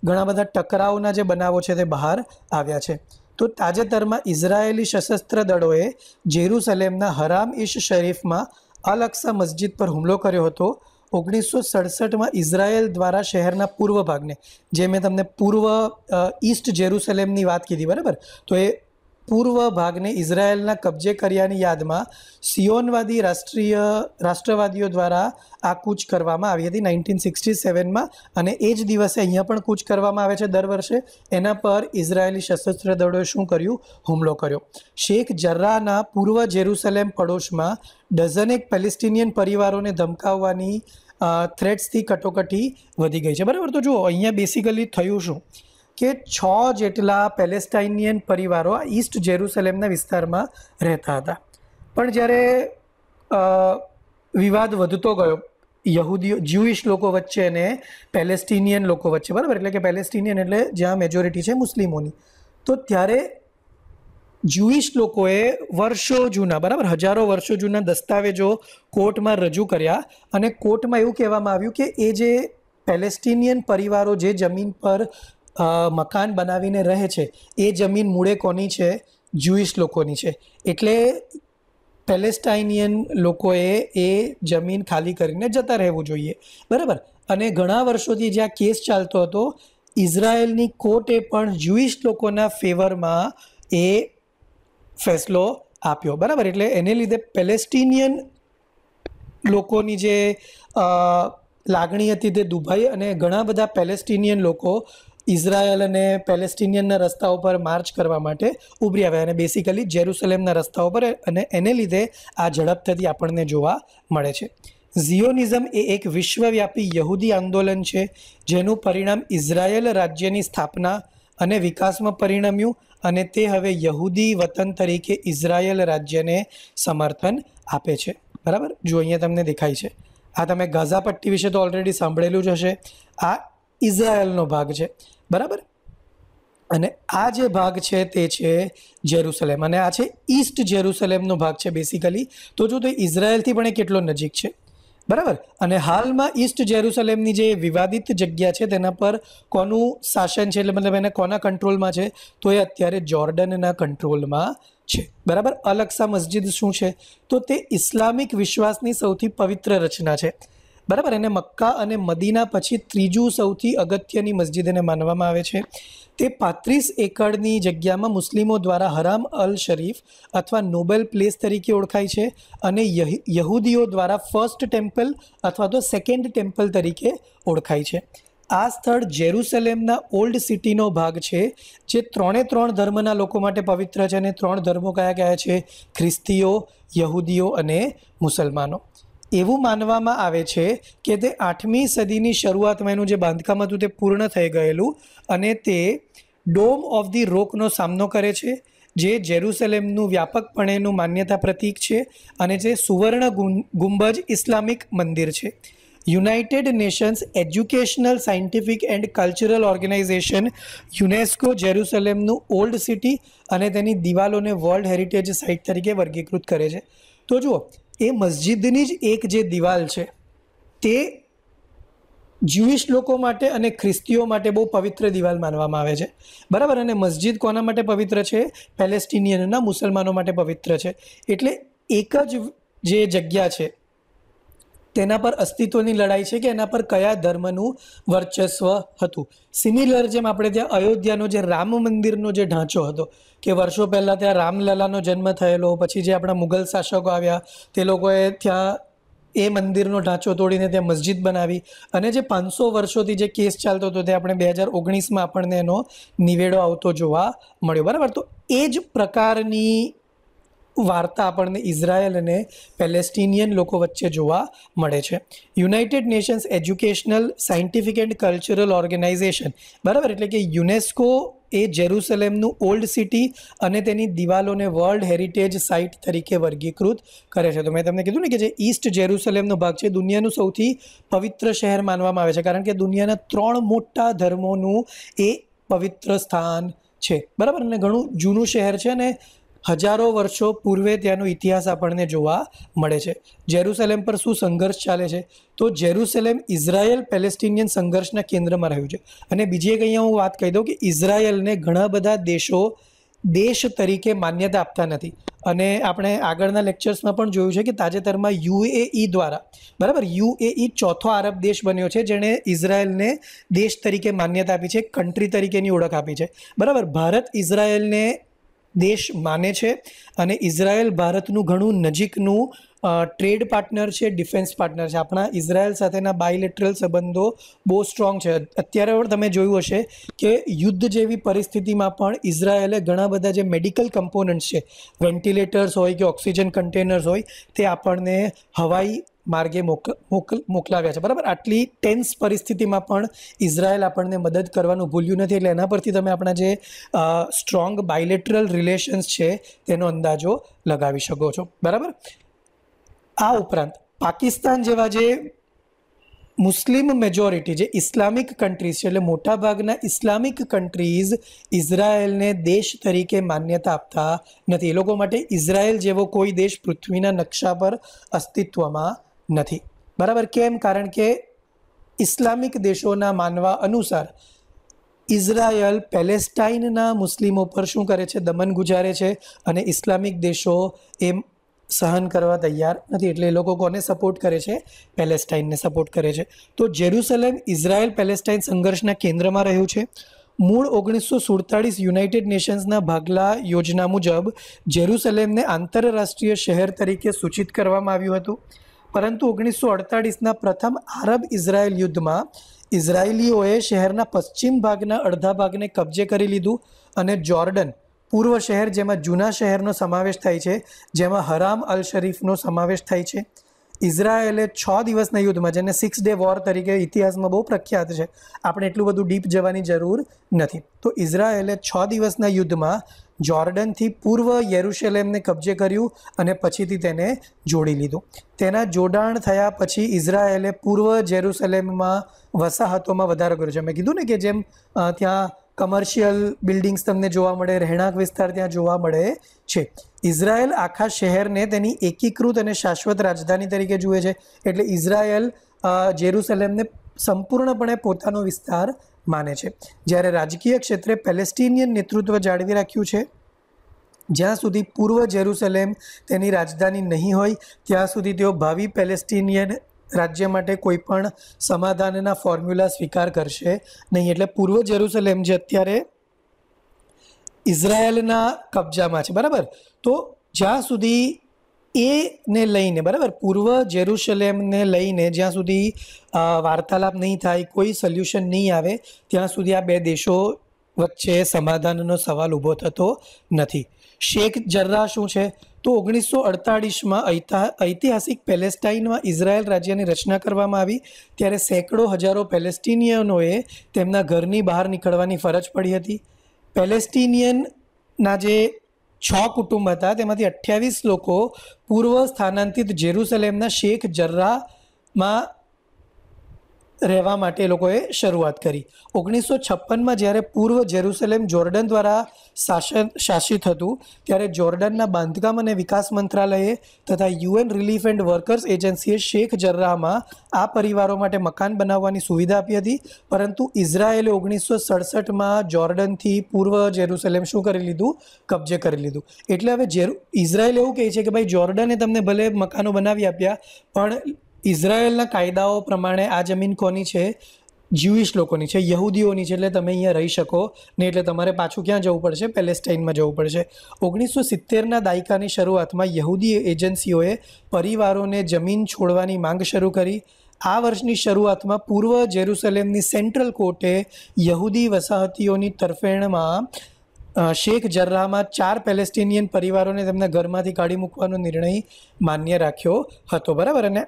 ઘણા બધા ટકરાવના જે બનાવો છે તે બહાર આવ્યા છે તો તાજેતરમાં ઇઝરાયેલી સશસ્ત્ર દળોએ જેરુસલેમના હરામ ઈશ શરીફમાં અલ અક્સા મસ્જિદ પર હુમલો કર્યો હતો ઓગણીસો સડસઠમાં ઇઝરાયેલ દ્વારા શહેરના પૂર્વ ભાગને જે મેં તમને પૂર્વ ઈસ્ટ જેરુસલેમની વાત કીધી બરાબર તો એ પૂર્વ ભાગને ઇઝરાયેલના કબજે કર્યાની યાદમાં સિયોનવાદી રાષ્ટ્રીય રાષ્ટ્રવાદીઓ દ્વારા આ કૂચ કરવામાં આવી હતી નાઇન્ટીન સિક્સટી સેવનમાં અને એ જ દિવસે અહીંયા પણ કૂચ કરવામાં આવે છે દર વર્ષે એના પર ઇઝરાયેલી સશસ્ત્ર દળોએ શું કર્યું હુમલો કર્યો શેખ જર્રાના પૂર્વ જેરુસલેમ પડોશમાં ડઝનેક પેલેસ્ટિનિયન પરિવારોને ધમકાવવાની થ્રેટ્સથી કટોકટી વધી ગઈ છે બરાબર તો જુઓ અહીંયા બેસિકલી થયું શું કે છ જેટલા પેલેસ્ટાઇનિયન પરિવારો આ ઈસ્ટ જેરુસલેમના વિસ્તારમાં રહેતા હતા પણ જ્યારે વિવાદ વધતો ગયો યહૂદીઓ જ્યુઈશ લોકો વચ્ચે અને પેલેસ્ટિનિયન લોકો વચ્ચે બરાબર એટલે કે પેલેસ્ટિનિયન એટલે જ્યાં મેજોરિટી છે મુસ્લિમોની તો ત્યારે જ્યુઇશ લોકોએ વર્ષો જૂના બરાબર હજારો વર્ષો જૂના દસ્તાવેજો કોર્ટમાં રજૂ કર્યા અને કોર્ટમાં એવું કહેવામાં આવ્યું કે એ જે પેલેસ્ટિનિયન પરિવારો જે જમીન પર મકાન બનાવીને રહે છે એ જમીન મૂળે કોની છે જ્યુઇશ લોકોની છે એટલે પેલેસ્ટાઇનિયન લોકોએ એ જમીન ખાલી કરીને જતા રહેવું જોઈએ બરાબર અને ઘણા વર્ષોથી જ્યાં કેસ ચાલતો હતો ઇઝરાયલની કોર્ટે પણ જ્યુઇશ લોકોના ફેવરમાં એ ફેસલો આપ્યો બરાબર એટલે એને લીધે પેલેસ્ટિનિયન લોકોની જે લાગણી હતી તે દુભાઈ અને ઘણા બધા પેલેસ્ટિનિયન લોકો ઇઝરાયલ અને પેલેસ્ટિનિયનના રસ્તા ઉપર માર્ચ કરવા માટે ઉભરી આવ્યા અને બેસિકલી જેરુસલેમના રસ્તા ઉપર અને એને લીધે આ ઝડપ થતી આપણને જોવા મળે છે ઝિયોનિઝમ એ એક વિશ્વવ્યાપી યહૂદી આંદોલન છે જેનું પરિણામ ઇઝરાયલ રાજ્યની સ્થાપના અને વિકાસમાં પરિણમ્યું અને તે હવે યહૂદી વતન તરીકે ઇઝરાયલ રાજ્યને સમર્થન આપે છે બરાબર જો અહીંયા તમને દેખાય છે આ તમે ગાઝા પટ્ટી વિશે તો ઓલરેડી સાંભળેલું જ હશે આ ઇઝરાયલનો ભાગ છે બરાબર અને આ જે ભાગ છે તે છે જેરુસલેમ અને આ છે ઈસ્ટ જેરુસલેમનો ભાગ છે બેસિકલી તો જો તે ઇઝરાયલથી પણ એ કેટલો નજીક છે બરાબર અને હાલમાં ઈસ્ટ જેરુસલેમની જે વિવાદિત જગ્યા છે તેના પર કોનું શાસન છે એટલે મતલબ એને કોના કંટ્રોલમાં છે તો એ અત્યારે જોર્ડનના કંટ્રોલમાં છે બરાબર અલક્સા મસ્જિદ શું છે તો તે ઇસ્લામિક વિશ્વાસની સૌથી પવિત્ર રચના છે બરાબર એને મક્કા અને મદીના પછી ત્રીજું સૌથી અગત્યની મસ્જિદ એને માનવામાં આવે છે તે પાંત્રીસ એકડની જગ્યામાં મુસ્લિમો દ્વારા હરામ અલ શરીફ અથવા નોબેલ પ્લેસ તરીકે ઓળખાય છે અને યહૂદીઓ દ્વારા ફર્સ્ટ ટેમ્પલ અથવા તો સેકન્ડ ટેમ્પલ તરીકે ઓળખાય છે આ સ્થળ જેરુસલેમના ઓલ્ડ સિટીનો ભાગ છે જે ત્રણે ત્રણ ધર્મના લોકો માટે પવિત્ર છે અને ત્રણ ધર્મો કયા કયા છે ખ્રિસ્તીઓ યહૂદીઓ અને મુસલમાનો એવું માનવામાં આવે છે કે તે આઠમી સદીની શરૂઆતમાં એનું જે બાંધકામ હતું તે પૂર્ણ થઈ ગયેલું અને તે ડોમ ઓફ ધી રોકનો સામનો કરે છે જે જેરુસલેમનું વ્યાપકપણેનું માન્યતા પ્રતીક છે અને જે સુવર્ણ ગુંબજ ઇસ્લામિક મંદિર છે United Nations Educational Scientific and Cultural Organization UNESCO જેરુસલેમનું ઓલ્ડ સિટી અને તેની દિવાલોને વર્લ્ડ હેરિટેજ સાઇટ તરીકે વર્ગીકૃત કરે છે તો જુઓ એ મસ્જિદની જ એક જે દિવાલ છે તે જ્યુઇશ લોકો માટે અને ખ્રિસ્તીઓ માટે બહુ પવિત્ર દિવાલ માનવામાં આવે છે બરાબર અને મસ્જિદ કોના માટે પવિત્ર છે પેલેસ્ટિનિયનના મુસલમાનો માટે પવિત્ર છે એટલે એક જ જે જગ્યા છે તેના પર અસ્તિત્વની લડાઈ છે કે એના પર કયા ધર્મનું વર્ચસ્વ હતું સિમિલર જેમ આપણે ત્યાં અયોધ્યાનો જે રામ મંદિરનો જે ઢાંચો હતો કે વર્ષો પહેલાં ત્યાં રામલલાનો જન્મ થયેલો પછી જે આપણા મુગલ શાસકો આવ્યા તે લોકોએ ત્યાં એ મંદિરનો ઢાંચો તોડીને ત્યાં મસ્જિદ બનાવી અને જે પાંચસો વર્ષોથી જે કેસ ચાલતો હતો તે આપણે બે હજાર ઓગણીસમાં આપણને એનો નિવેડો આવતો જોવા મળ્યો બરાબર તો એ જ પ્રકારની વાર્તા આપણને ઇઝરાયલ અને પેલેસ્ટિનિયન લોકો વચ્ચે જોવા મળે છે United Nations Educational Scientific and Cultural Organization બરાબર એટલે કે યુનેસ્કો એ જેરુસલેમનું ઓલ્ડ સિટી અને તેની દિવાલોને વર્લ્ડ હેરિટેજ સાઇટ તરીકે વર્ગીકૃત કરે છે તો મેં તમને કીધું ને કે જે ઈસ્ટ જેરુસલેમનો ભાગ છે દુનિયાનું સૌથી પવિત્ર શહેર માનવામાં આવે છે કારણ કે દુનિયાના ત્રણ મોટા ધર્મોનું એ પવિત્ર સ્થાન છે બરાબર અને ઘણું જૂનું શહેર છે અને હજારો વર્ષો પૂર્વે ત્યાંનો ઇતિહાસ આપણને જોવા મળે છે જેરુસલેમ પર શું સંઘર્ષ ચાલે છે તો જેરુસલેમ ઇઝરાયલ પેલેસ્ટિનિયન સંઘર્ષના કેન્દ્રમાં રહ્યું છે અને બીજી એક અહીંયા હું વાત કહી દઉં કે ઇઝરાયલને ઘણા બધા દેશો દેશ તરીકે માન્યતા આપતા નથી અને આપણે આગળના લેક્ચર્સમાં પણ જોયું છે કે તાજેતરમાં યુએઈ દ્વારા બરાબર યુએઈ ચોથો આરબ દેશ બન્યો છે જેણે ઇઝરાયલને દેશ તરીકે માન્યતા આપી છે કન્ટ્રી તરીકેની ઓળખ આપી છે બરાબર ભારત ઇઝરાયલને દેશ માને છે અને ઇઝરાયલ ભારતનું ઘણું નજીકનું ટ્રેડ પાર્ટનર છે ડિફેન્સ પાર્ટનર છે આપણા ઇઝરાયલ સાથેના બાયલેટરલ સંબંધો બહુ સ્ટ્રોંગ છે અત્યારે પણ તમે જોયું હશે કે યુદ્ધ જેવી પરિસ્થિતિમાં પણ ઇઝરાયલે ઘણા બધા જે મેડિકલ કમ્પોનન્ટ્સ છે વેન્ટિલેટર્સ હોય કે ઓક્સિજન કન્ટેનર્સ હોય તે આપણને હવાઈ માર્ગે મોકલાવ્યા છે બરાબર આટલી ટેન્સ પરિસ્થિતિમાં પણ ઇઝરાયલ આપણને મદદ કરવાનું ભૂલ્યું નથી એટલે એના પરથી તમે આપણા જે સ્ટ્રોંગ બાયલેટરલ રિલેશન્સ છે તેનો અંદાજો લગાવી શકો છો બરાબર આ ઉપરાંત પાકિસ્તાન જેવા જે મુસ્લિમ મેજોરિટી જે ઇસ્લામિક કન્ટ્રીઝ છે એટલે મોટાભાગના ઇસ્લામિક કન્ટ્રીઝ ઇઝરાયલને દેશ તરીકે માન્યતા આપતા નથી એ લોકો માટે ઇઝરાયલ જેવો કોઈ દેશ પૃથ્વીના નકશા પર અસ્તિત્વમાં નથી બરાબર કેમ કારણ કે ઇસ્લામિક દેશોના માનવા અનુસાર ઇઝરાયલ પેલેસ્ટાઇનના મુસ્લિમો પર શું કરે છે દમન ગુજારે છે અને ઇસ્લામિક દેશો એમ સહન કરવા તૈયાર નથી એટલે એ લોકો કોને સપોર્ટ કરે છે પેલેસ્ટાઇનને સપોર્ટ કરે છે તો જેરુસલેમ ઇઝરાયલ પેલેસ્ટાઇન સંઘર્ષના કેન્દ્રમાં રહ્યું છે મૂળ ઓગણીસો સુડતાળીસ યુનાઇટેડ નેશન્સના ભાગલા યોજના મુજબ જેરુસલેમને આંતરરાષ્ટ્રીય શહેર તરીકે સૂચિત કરવામાં આવ્યું હતું પરંતુ ઓગણીસો અડતાળીસના પ્રથમ આરબ ઇઝરાયલ યુદ્ધમાં ઇઝરાયેલીઓએ શહેરના પશ્ચિમ ભાગના અડધા ભાગને કબજે કરી લીધું અને જોર્ડન પૂર્વ શહેર જેમાં જૂના શહેરનો સમાવેશ થાય છે જેમાં હરામ અલ શરીફનો સમાવેશ થાય છે ઇઝરાયેલે છ દિવસના યુદ્ધમાં જેને સિક્સ ડે વોર તરીકે ઇતિહાસમાં બહુ પ્રખ્યાત છે આપણે એટલું બધું ડીપ જવાની જરૂર નથી તો ઇઝરાયેલે છ દિવસના યુદ્ધમાં જોર્ડનથી પૂર્વ યેરુશલેમને કબજે કર્યું અને પછીથી તેને જોડી લીધું તેના જોડાણ થયા પછી ઇઝરાયેલે પૂર્વ જેરુસલેમમાં વસાહતોમાં વધારો કર્યો છે મેં કીધું ને કે જેમ ત્યાં કમર્શિયલ બિલ્ડિંગ્સ તમને જોવા મળે રહેણાંક વિસ્તાર ત્યાં જોવા મળે છે ઇઝરાયલ આખા શહેરને તેની એકીકૃત અને શાશ્વત રાજધાની તરીકે જુએ છે એટલે ઇઝરાયલ જેરુસલેમને સંપૂર્ણપણે પોતાનો વિસ્તાર માને છે જ્યારે રાજકીય ક્ષેત્રે પેલેસ્ટિનિયન નેતૃત્વ જાળવી રાખ્યું છે જ્યાં સુધી પૂર્વ જેરુસલેમ તેની રાજધાની નહીં હોય ત્યાં સુધી તેઓ ભાવિ પેલેસ્ટિનિયન રાજ્ય માટે કોઈ પણ સમાધાનના ફોર્મ્યુલા સ્વીકાર કરશે નહીં એટલે પૂર્વ જેરુસલેમ જે અત્યારે ઇઝરાયલના કબજામાં છે બરાબર તો જ્યાં સુધી એને લઈને બરાબર પૂર્વ જેરુસલેમને લઈને જ્યાં સુધી વાર્તાલાપ નહીં થાય કોઈ સોલ્યુશન નહીં આવે ત્યાં સુધી આ બે દેશો વચ્ચે સમાધાનનો સવાલ ઊભો થતો નથી શેખ જર્રા શું છે તો ઓગણીસો અડતાળીસમાં ઐતિહાસિક પેલેસ્ટાઇનમાં ઇઝરાયલ રાજ્યની રચના કરવામાં આવી ત્યારે સેંકડો હજારો પેલેસ્ટિનિયનોએ તેમના ઘરની બહાર નીકળવાની ફરજ પડી હતી પેલેસ્ટિનિયનના જે છ કુટુંબ હતા તેમાંથી અઠ્યાવીસ લોકો પૂર્વ સ્થાનાંતરિત જેરુસલેમના શેખ જર્રામાં રહેવા માટે લોકોએ શરૂઆત કરી ઓગણીસો છપ્પનમાં જ્યારે પૂર્વ જેરુસલેમ જોર્ડન દ્વારા શાસન શાસિત હતું ત્યારે જોર્ડનના બાંધકામ અને વિકાસ મંત્રાલયે તથા યુએન રિલીફ એન્ડ વર્કર્સ એજન્સીએ શેખ જર્રાહમાં આ પરિવારો માટે મકાન બનાવવાની સુવિધા આપી હતી પરંતુ ઇઝરાયેલે ઓગણીસો સડસઠમાં જોર્ડનથી પૂર્વ જેરુસલેમ શું કરી લીધું કબજે કરી લીધું એટલે હવે જેરુ ઇઝરાયેલ એવું કહે છે કે ભાઈ જોર્ડને તમને ભલે મકાનો બનાવી આપ્યા પણ ઇઝરાયલના કાયદાઓ પ્રમાણે આ જમીન કોની છે જ્યુઇશ લોકોની છે યહૂદીઓની છે એટલે તમે અહીંયા રહી શકો ને એટલે તમારે પાછું ક્યાં જવું પડશે પેલેસ્ટાઈનમાં જવું પડશે ઓગણીસો સિત્તેરના દાયકાની શરૂઆતમાં યહૂદી એજન્સીઓએ પરિવારોને જમીન છોડવાની માંગ શરૂ કરી આ વર્ષની શરૂઆતમાં પૂર્વ જેરુસલેમની સેન્ટ્રલ કોર્ટે યહૂદી વસાહતીઓની તરફેણમાં શેખ જર્રામાં ચાર પેલેસ્ટિનિયન પરિવારોને તેમના ઘરમાંથી કાઢી મૂકવાનો નિર્ણય માન્ય રાખ્યો હતો બરાબર અને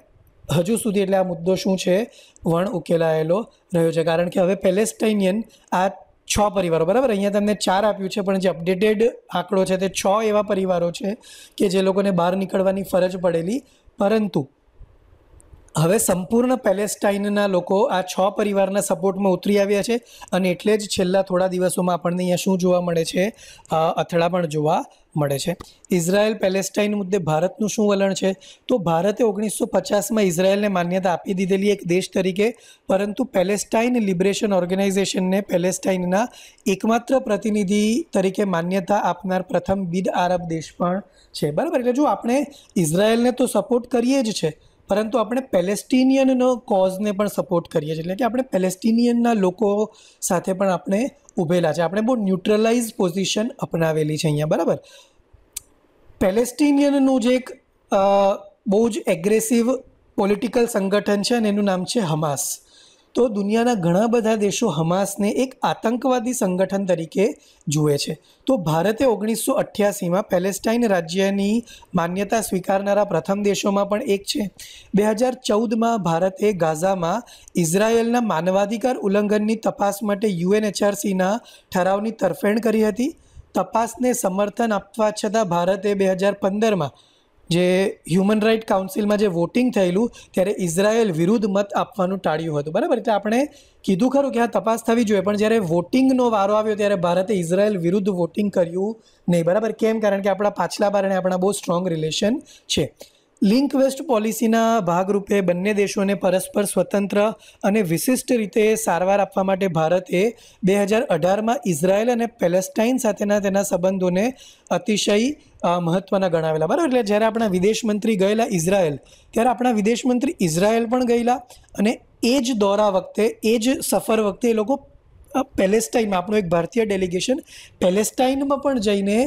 હજુ સુધી એટલે આ મુદ્દો શું છે વણ ઉકેલાયેલો રહ્યો છે કારણ કે હવે પેલેસ્ટાઇનિયન આ છ પરિવારો બરાબર અહીંયા તમને ચાર આપ્યું છે પણ જે અપડેટેડ આંકડો છે તે છ એવા પરિવારો છે કે જે લોકોને બહાર નીકળવાની ફરજ પડેલી પરંતુ હવે સંપૂર્ણ પેલેસ્ટાઇનના લોકો આ છ પરિવારના સપોર્ટમાં ઉતરી આવ્યા છે અને એટલે જ છેલ્લા થોડા દિવસોમાં આપણને અહીંયા શું જોવા મળે છે અથડામણ જોવા મળે છે ઇઝરાયલ પેલેસ્ટાઇન મુદ્દે ભારતનું શું વલણ છે તો ભારતે ઓગણીસો પચાસમાં ઇઝરાયલને માન્યતા આપી દીધેલી એક દેશ તરીકે પરંતુ પેલેસ્ટાઇન લિબરેશન ઓર્ગેનાઇઝેશનને પેલેસ્ટાઇનના એકમાત્ર પ્રતિનિધિ તરીકે માન્યતા આપનાર પ્રથમ બિન આરબ દેશ પણ છે બરાબર એટલે જો આપણે ઇઝરાયલને તો સપોર્ટ કરીએ જ છે પરંતુ આપણે પેલેસ્ટિનિયનનો કોઝને પણ સપોર્ટ કરીએ છીએ એટલે કે આપણે પેલેસ્ટિનિયનના લોકો સાથે પણ આપણે ઊભેલા છે આપણે બહુ ન્યુટ્રલાઇઝ પોઝિશન અપનાવેલી છે અહીંયા બરાબર પેલેસ્ટિનિયનનું જે એક બહુ જ એગ્રેસિવ પોલિટિકલ સંગઠન છે અને એનું નામ છે હમાસ તો દુનિયાના ઘણા બધા દેશો હમાસને એક આતંકવાદી સંગઠન તરીકે જુએ છે તો ભારતે ઓગણીસો અઠ્યાસીમાં પેલેસ્ટાઇન રાજ્યની માન્યતા સ્વીકારનારા પ્રથમ દેશોમાં પણ એક છે બે હજાર ચૌદમાં ભારતે ગાઝામાં ઇઝરાયેલના માનવાધિકાર ઉલ્લંઘનની તપાસ માટે યુએનએચઆરસીના ઠરાવની તરફેણ કરી હતી તપાસને સમર્થન આપવા છતાં ભારતે બે હજાર પંદરમાં જે હ્યુમન રાઇટ કાઉન્સિલમાં જે વોટિંગ થયેલું ત્યારે ઇઝરાયલ વિરુદ્ધ મત આપવાનું ટાળ્યું હતું બરાબર એટલે આપણે કીધું ખરું કે આ તપાસ થવી જોઈએ પણ જ્યારે વોટિંગનો વારો આવ્યો ત્યારે ભારતે ઇઝરાયલ વિરુદ્ધ વોટિંગ કર્યું નહીં બરાબર કેમ કારણ કે આપણા પાછલા બારણે આપણા બહુ સ્ટ્રોંગ રિલેશન છે લિંક વેસ્ટ પોલિસીના ભાગરૂપે બંને દેશોને પરસ્પર સ્વતંત્ર અને વિશિષ્ટ રીતે સારવાર આપવા માટે ભારતે બે હજાર અઢારમાં ઇઝરાયલ અને પેલેસ્ટાઇન સાથેના તેના સંબંધોને અતિશય મહત્ત્વના ગણાવેલા બરાબર એટલે જ્યારે આપણા વિદેશ મંત્રી ગયેલા ઇઝરાયલ ત્યારે આપણા વિદેશ મંત્રી ઇઝરાયલ પણ ગયેલા અને એ જ દોરા વખતે એ જ સફર વખતે એ લોકો પેલેસ્ટાઈનમાં આપણું એક ભારતીય ડેલિગેશન પેલેસ્ટાઈનમાં પણ જઈને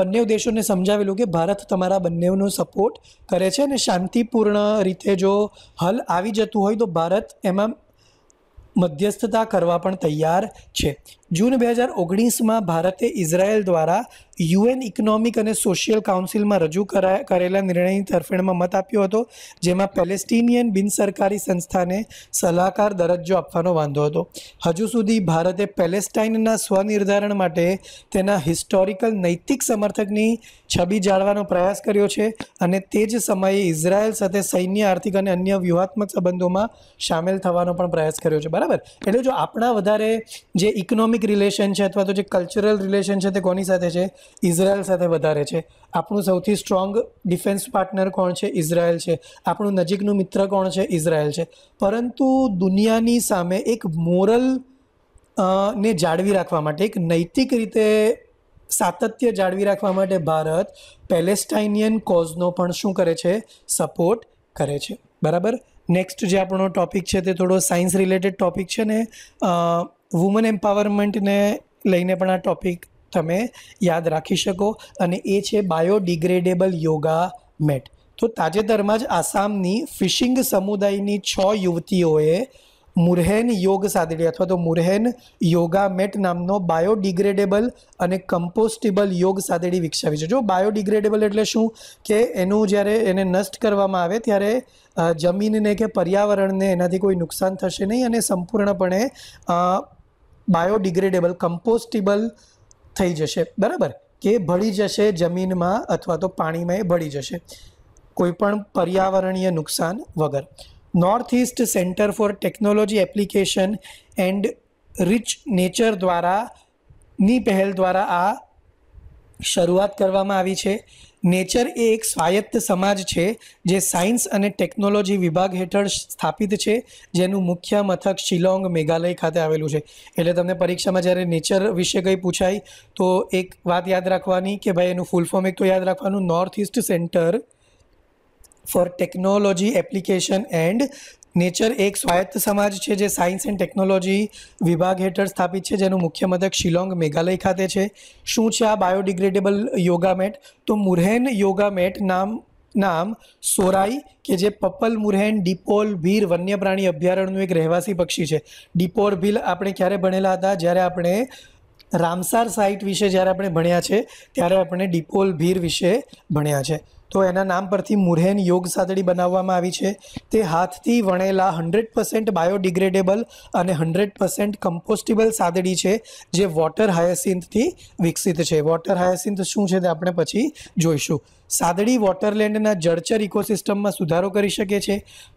બંને દેશોને સમજાવેલું કે ભારત તમારા બંનેનો સપોર્ટ કરે છે અને શાંતિપૂર્ણ રીતે જો હલ આવી જતું હોય તો ભારત એમાં મધ્યસ્થતા કરવા પણ તૈયાર છે જૂન બે હજાર ઓગણીસમાં ભારતે ઇઝરાયલ દ્વારા યુએન ઇકોનોમિક અને સોશિયલ કાઉન્સિલમાં રજૂ કરેલા નિર્ણયની તરફેણમાં મત આપ્યો હતો જેમાં પેલેસ્ટિનિયન બિનસરકારી સંસ્થાને સલાહકાર દરજ્જો આપવાનો વાંધો હતો હજુ સુધી ભારતે પેલેસ્ટાઇનના સ્વનિર્ધારણ માટે તેના હિસ્ટોરિકલ નૈતિક સમર્થકની છબી જાળવાનો પ્રયાસ કર્યો છે અને તે જ સમયે ઇઝરાયલ સાથે સૈન્ય આર્થિક અને અન્ય વ્યૂહાત્મક સંબંધોમાં સામેલ થવાનો પણ પ્રયાસ કર્યો છે બરાબર એટલે જો આપણા વધારે જે ઇકોનોમિક ઇકોનોમિક રિલેશન છે અથવા તો જે કલ્ચરલ રિલેશન છે તે કોની સાથે છે ઇઝરાયલ સાથે વધારે છે આપણું સૌથી સ્ટ્રોંગ ડિફેન્સ પાર્ટનર કોણ છે ઇઝરાયલ છે આપણું નજીકનું મિત્ર કોણ છે ઇઝરાયલ છે પરંતુ દુનિયાની સામે એક મોરલ ને જાળવી રાખવા માટે એક નૈતિક રીતે સાતત્ય જાળવી રાખવા માટે ભારત પેલેસ્ટાઇનિયન કોઝનો પણ શું કરે છે સપોર્ટ કરે છે બરાબર નેક્સ્ટ જે આપણો ટોપિક છે તે થોડો સાયન્સ રિલેટેડ ટોપિક છે ને વુમન એમ્પાવરમેન્ટને લઈને પણ આ ટોપિક તમે યાદ રાખી શકો અને એ છે બાયોડિગ્રેડેબલ યોગા મેટ તો તાજેતરમાં જ આસામની ફિશિંગ સમુદાયની છ યુવતીઓએ મુરહેન યોગ સાધડી અથવા તો મુરહેન યોગા મેટ નામનો બાયોડિગ્રેડેબલ અને કમ્પોસ્ટેબલ યોગ સાધડી વિકસાવી છે જો બાયોડિગ્રેડેબલ એટલે શું કે એનું જ્યારે એને નષ્ટ કરવામાં આવે ત્યારે જમીનને કે પર્યાવરણને એનાથી કોઈ નુકસાન થશે નહીં અને સંપૂર્ણપણે બાયોડિગ્રેડેબલ કમ્પોસ્ટેબલ થઈ જશે બરાબર કે ભળી જશે જમીનમાં અથવા તો પાણીમાં એ ભળી જશે કોઈપણ પર્યાવરણીય નુકસાન વગર North East Centre for Technology Application and Reach nature દ્વારા ની પહેલ દ્વારા આ શરૂઆત કરવામાં આવી છે નેચર એ એક સ્વાયત્ત સમાજ છે જે સાયન્સ અને ટેકનોલોજી વિભાગ હેઠળ સ્થાપિત છે જેનું મુખ્ય મથક શિલોંગ મેઘાલય ખાતે આવેલું છે એટલે તમને પરીક્ષામાં જ્યારે નેચર વિશે કંઈ પૂછાય તો એક વાત યાદ રાખવાની કે ભાઈ એનું ફૂલ ફોર્મ એક તો યાદ રાખવાનું North East Centre for Technology Application and Nature એક સ્વાયત્ત સમાજ છે જે સાયન્સ એન્ડ ટેકનોલોજી વિભાગ હેઠળ સ્થાપિત છે જેનું મુખ્ય મથક શિલોંગ મેઘાલય ખાતે છે શું છે આ બાયોડિગ્રેડેબલ યોગા મેટ તો મુરહેન યોગા મેટ નામ નામ સોરાઈ કે જે પપલ મુરહેન ડિપોલ ભીર વન્ય પ્રાણી અભયારણ્યનું એક રહેવાસી પક્ષી છે ડિપોર ભીલ આપણે ક્યારે ભણેલા હતા જ્યારે આપણે રામસાર સાઇટ વિશે જ્યારે આપણે ભણ્યા છે ત્યારે આપણે ડિપોલ ભીર વિશે ભણ્યા છે તો એના નામ પરથી મુરહેન યોગ સાદડી બનાવવામાં આવી છે તે હાથથી વણેલા hundred percent biodegradable and hundred percent compostable સાદડી છે જે વોટર હાયસિન્થથી વિકસિત છે વોટર હાયસિન્થ શું છે તે આપણે પછી જોઈશું સાદડી વોટરલેન્ડના જળચર ઇકોસિસ્ટમમાં સુધારો કરી શકે છે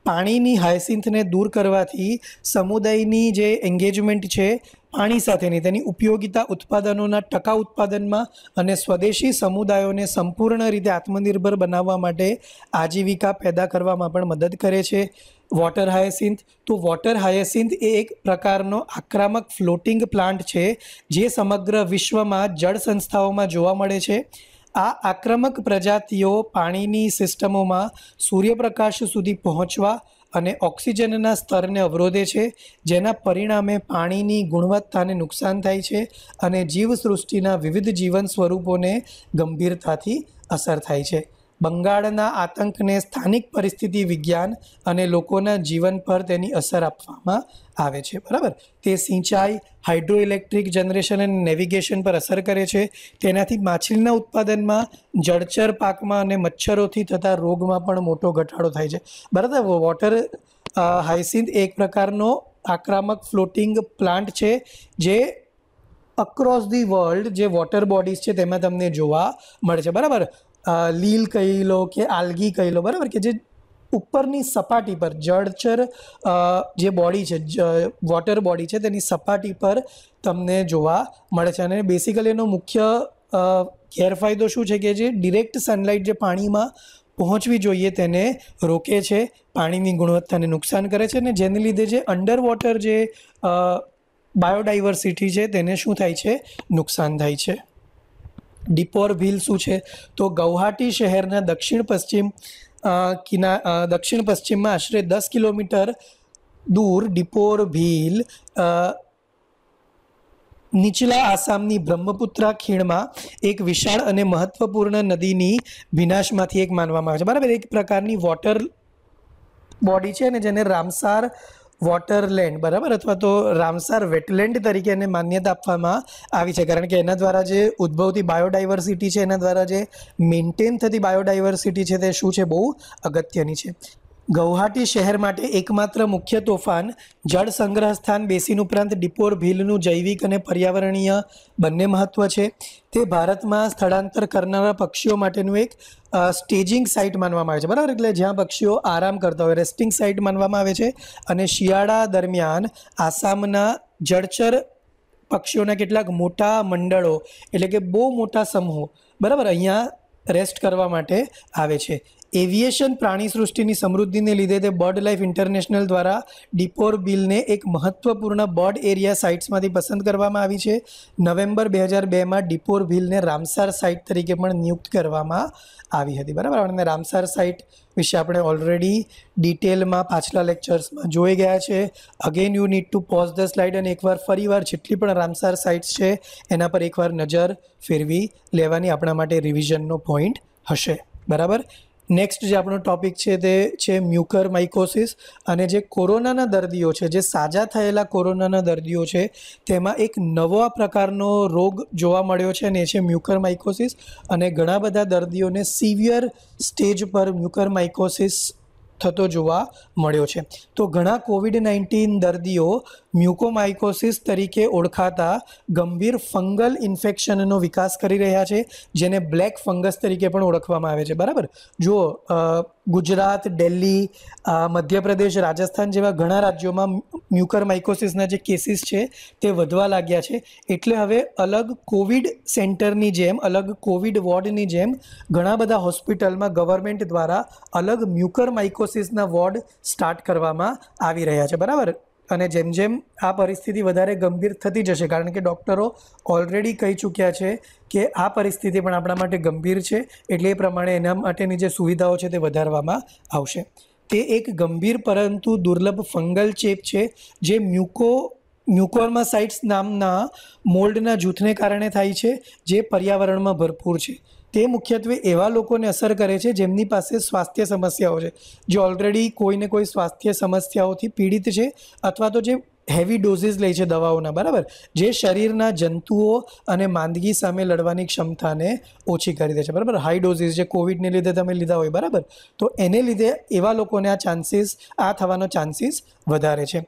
પાણીની હાયસિન્થને દૂર કરવાથી સમુદાયની જે એન્ગેજમેન્ટ છે પાણી સાથેની તેની ઉપયોગિતા ઉત્પાદનોના ટકા ઉત્પાદનમાં અને સ્વદેશી સમુદાયોને સંપૂર્ણ રીતે આત્મનિર્ભર બનાવવા માટે આજીવિકા પેદા કરવામાં પણ મદદ કરે છે વોટર હાયસિન્થ તો વોટર હાયસિન્થ એ એક પ્રકારનો આક્રમક ફ્લોટિંગ પ્લાન્ટ છે જે સમગ્ર વિશ્વમાં જળ સંસ્થાઓમાં જોવા મળે છે આ આક્રમક પ્રજાતિઓ પાણીની સિસ્ટમોમાં સૂર્યપ્રકાશ સુધી પહોંચવા અને ઓક્સિજનના સ્તરને અવરોધે છે જેના પરિણામે પાણીની ગુણવત્તાને નુકસાન થાય છે અને જીવસૃષ્ટિના વિવિધ જીવન સ્વરૂપોને ગંભીરતાથી અસર થાય છે બંગાળના આતંકને સ્થાનિક પરિસ્થિતિ વિજ્ઞાન અને લોકોના જીવન પર તેની અસર આપવામાં આવે છે બરાબર તે સિંચાઈ હાઇડ્રો ઇલેક્ટ્રિક જનરેશન અને નેવિગેશન પર અસર કરે છે તેનાથી માછલીના ઉત્પાદનમાં જળચર પાકમાં અને મચ્છરોથી થતા રોગમાં પણ મોટો ઘટાડો થાય છે બરાબર વોટર હાઇસિન્થ એક પ્રકારનો આક્રમક ફ્લોટિંગ પ્લાન્ટ છે જે અક્રોસ ધી વર્લ્ડ જે વોટર બોડીઝ છે તેમાં તમને જોવા મળે છે બરાબર લીલ કહી લો કે આલ્ગી કહી લો બરાબર કે જે ઉપરની સપાટી પર જળચર જે બોડી છે વોટર બોડી છે તેની સપાટી પર તમને જોવા મળે છે અને બેસિકલી એનો મુખ્ય ગેરફાયદો શું છે કે જે ડિરેક્ટ સનલાઇટ જે પાણીમાં પહોંચવી જોઈએ તેને રોકે છે પાણીની ગુણવત્તાને નુકસાન કરે છે અને જેને લીધે જે અંડર વોટર જે બાયોડાયવર્સિટી છે તેને શું થાય છે નુકસાન થાય છે ડિપોર ભીલ શું છે તો ગૌહાટી શહેરના દક્ષિણ પશ્ચિમ કિના દક્ષિણ પશ્ચિમમાં આશરે દસ કિલોમીટર દૂર ડિપોર ભીલ નીચલા આસામની બ્રહ્મપુત્રા ખીણમાં એક વિશાળ અને મહત્વપૂર્ણ નદીની વિનાશમાંથી એક માનવામાં આવે છે બરાબર એક પ્રકારની વોટર બોડી છે અને જેને રામસાર વોટરલેન્ડ બરાબર અથવા તો રામસાર વેટલેન્ડ તરીકે એને માન્યતા આપવામાં આવી છે કારણ કે એના દ્વારા જે ઉદ્ભવતી બાયોડાયવર્સિટી છે એના દ્વારા જે મેન્ટેન થતી બાયોડાયવર્સિટી છે તે શું છે બહુ અગત્યની છે ગૌહાટી શહેર માટે એકમાત્ર મુખ્ય તોફાન જળ સંગ્રહ સ્થાન બેસીન ઉપરાંત ડિપોર ભીલનું જૈવિક અને પર્યાવરણીય બંને મહત્ત્વ છે તે ભારતમાં સ્થળાંતર કરનારા પક્ષીઓ માટેનું એક સ્ટેજિંગ સાઇટ માનવામાં આવે છે બરાબર એટલે જ્યાં પક્ષીઓ આરામ કરતા હોય રેસ્ટિંગ સાઇટ માનવામાં આવે છે અને શિયાળા દરમિયાન આસામના જળચર પક્ષીઓના કેટલાક મોટા મંડળો એટલે કે બહુ મોટા સમૂહો બરાબર અહીંયા રેસ્ટ કરવા માટે આવે છે એવિએશન પ્રાણી સૃષ્ટિની સમૃદ્ધિને લીધે તે બર્ડ લાઈફ ઇન્ટરનેશનલ દ્વારા ડિપોર બિલને એક મહત્વપૂર્ણ બર્ડ એરિયા સાઇટ્સમાંથી પસંદ કરવામાં આવી છે નવેમ્બર બે હજાર બેમાં ડિપોર બિલને રામસાર સાઇટ તરીકે પણ નિયુક્ત કરવામાં આવી હતી બરાબર અને રામસાર સાઇટ વિશે આપણે ઓલરેડી ડિટેલમાં પાછલા લેક્ચર્સમાં જોઈ ગયા છે again you need to pause the slide અને એકવાર ફરીવાર જેટલી પણ રામસાર સાઇટ્સ છે એના પર એકવાર નજર ફેરવી લેવાની આપણા માટે રિવિઝનનો પોઈન્ટ હશે બરાબર નેક્સ્ટ જે આપણો ટોપિક છે તે છે મ્યુકર માઇકોસિસ અને જે કોરોનાના દર્દીઓ છે જે સાજા થયેલા કોરોનાના દર્દીઓ છે તેમાં એક નવા પ્રકારનો રોગ જોવા મળ્યો છે અને એ છે મ્યુકર માઇકોસિસ અને ઘણા બધા દર્દીઓને સિવિયર સ્ટેજ પર મ્યુકર માઇકોસિસ થતો જોવા મળ્યો છે તો ઘણા કોવિડ નાઇન્ટીન દર્દીઓ મ્યુકોમાઇકોસિસ તરીકે ઓળખાતા ગંભીર ફંગલ ઇન્ફેક્શનનો વિકાસ કરી રહ્યા છે જેને બ્લેક ફંગસ તરીકે પણ ઓળખવામાં આવે છે બરાબર જુઓ ગુજરાત દિલ્હી મધ્યપ્રદેશ રાજસ્થાન જેવા ઘણા રાજ્યોમાં મ્યુકરમાઇકોસિસના જે કેસીસ છે તે વધવા લાગ્યા છે એટલે હવે અલગ કોવિડ સેન્ટરની જેમ અલગ કોવિડ વોર્ડની જેમ ઘણા બધા હોસ્પિટલમાં ગવર્મેન્ટ દ્વારા અલગ મ્યુકરમાઇકોસિસના વોર્ડ સ્ટાર્ટ કરવામાં આવી રહ્યા છે બરાબર અને જેમ જેમ આ પરિસ્થિતિ વધારે ગંભીર થતી જશે કારણ કે ડૉક્ટરો ઓલરેડી કહી ચૂક્યા છે કે આ પરિસ્થિતિ પણ આપણા માટે ગંભીર છે એટલે એ પ્રમાણે એના માટેની જે સુવિધાઓ છે તે વધારવામાં આવશે તે એક ગંભીર પરંતુ દુર્લભ ફંગલ ચેપ છે જે મ્યુકો મ્યુકોર્માસાઇટ્સ નામના મોલ્ડના જૂથને કારણે થાય છે જે પર્યાવરણમાં ભરપૂર છે તે મુખ્યત્વે એવા લોકોને અસર કરે છે જેમની પાસે સ્વાસ્થ્ય સમસ્યાઓ છે જે ઓલરેડી કોઈને કોઈ સ્વાસ્થ્ય સમસ્યાઓથી પીડિત છે અથવા તો જે હેવી ડોઝિસ લે છે દવાઓના બરાબર જે શરીરના જંતુઓ અને માંદગી સામે લડવાની ક્ષમતાને ઓછી કરી દે છે બરાબર હાઈ ડોઝિસ જે કોવિડને લીધે તમે લીધા હોય બરાબર તો એને લીધે એવા લોકોને આ ચાન્સીસ આ થવાનો ચાન્સીસ વધારે છે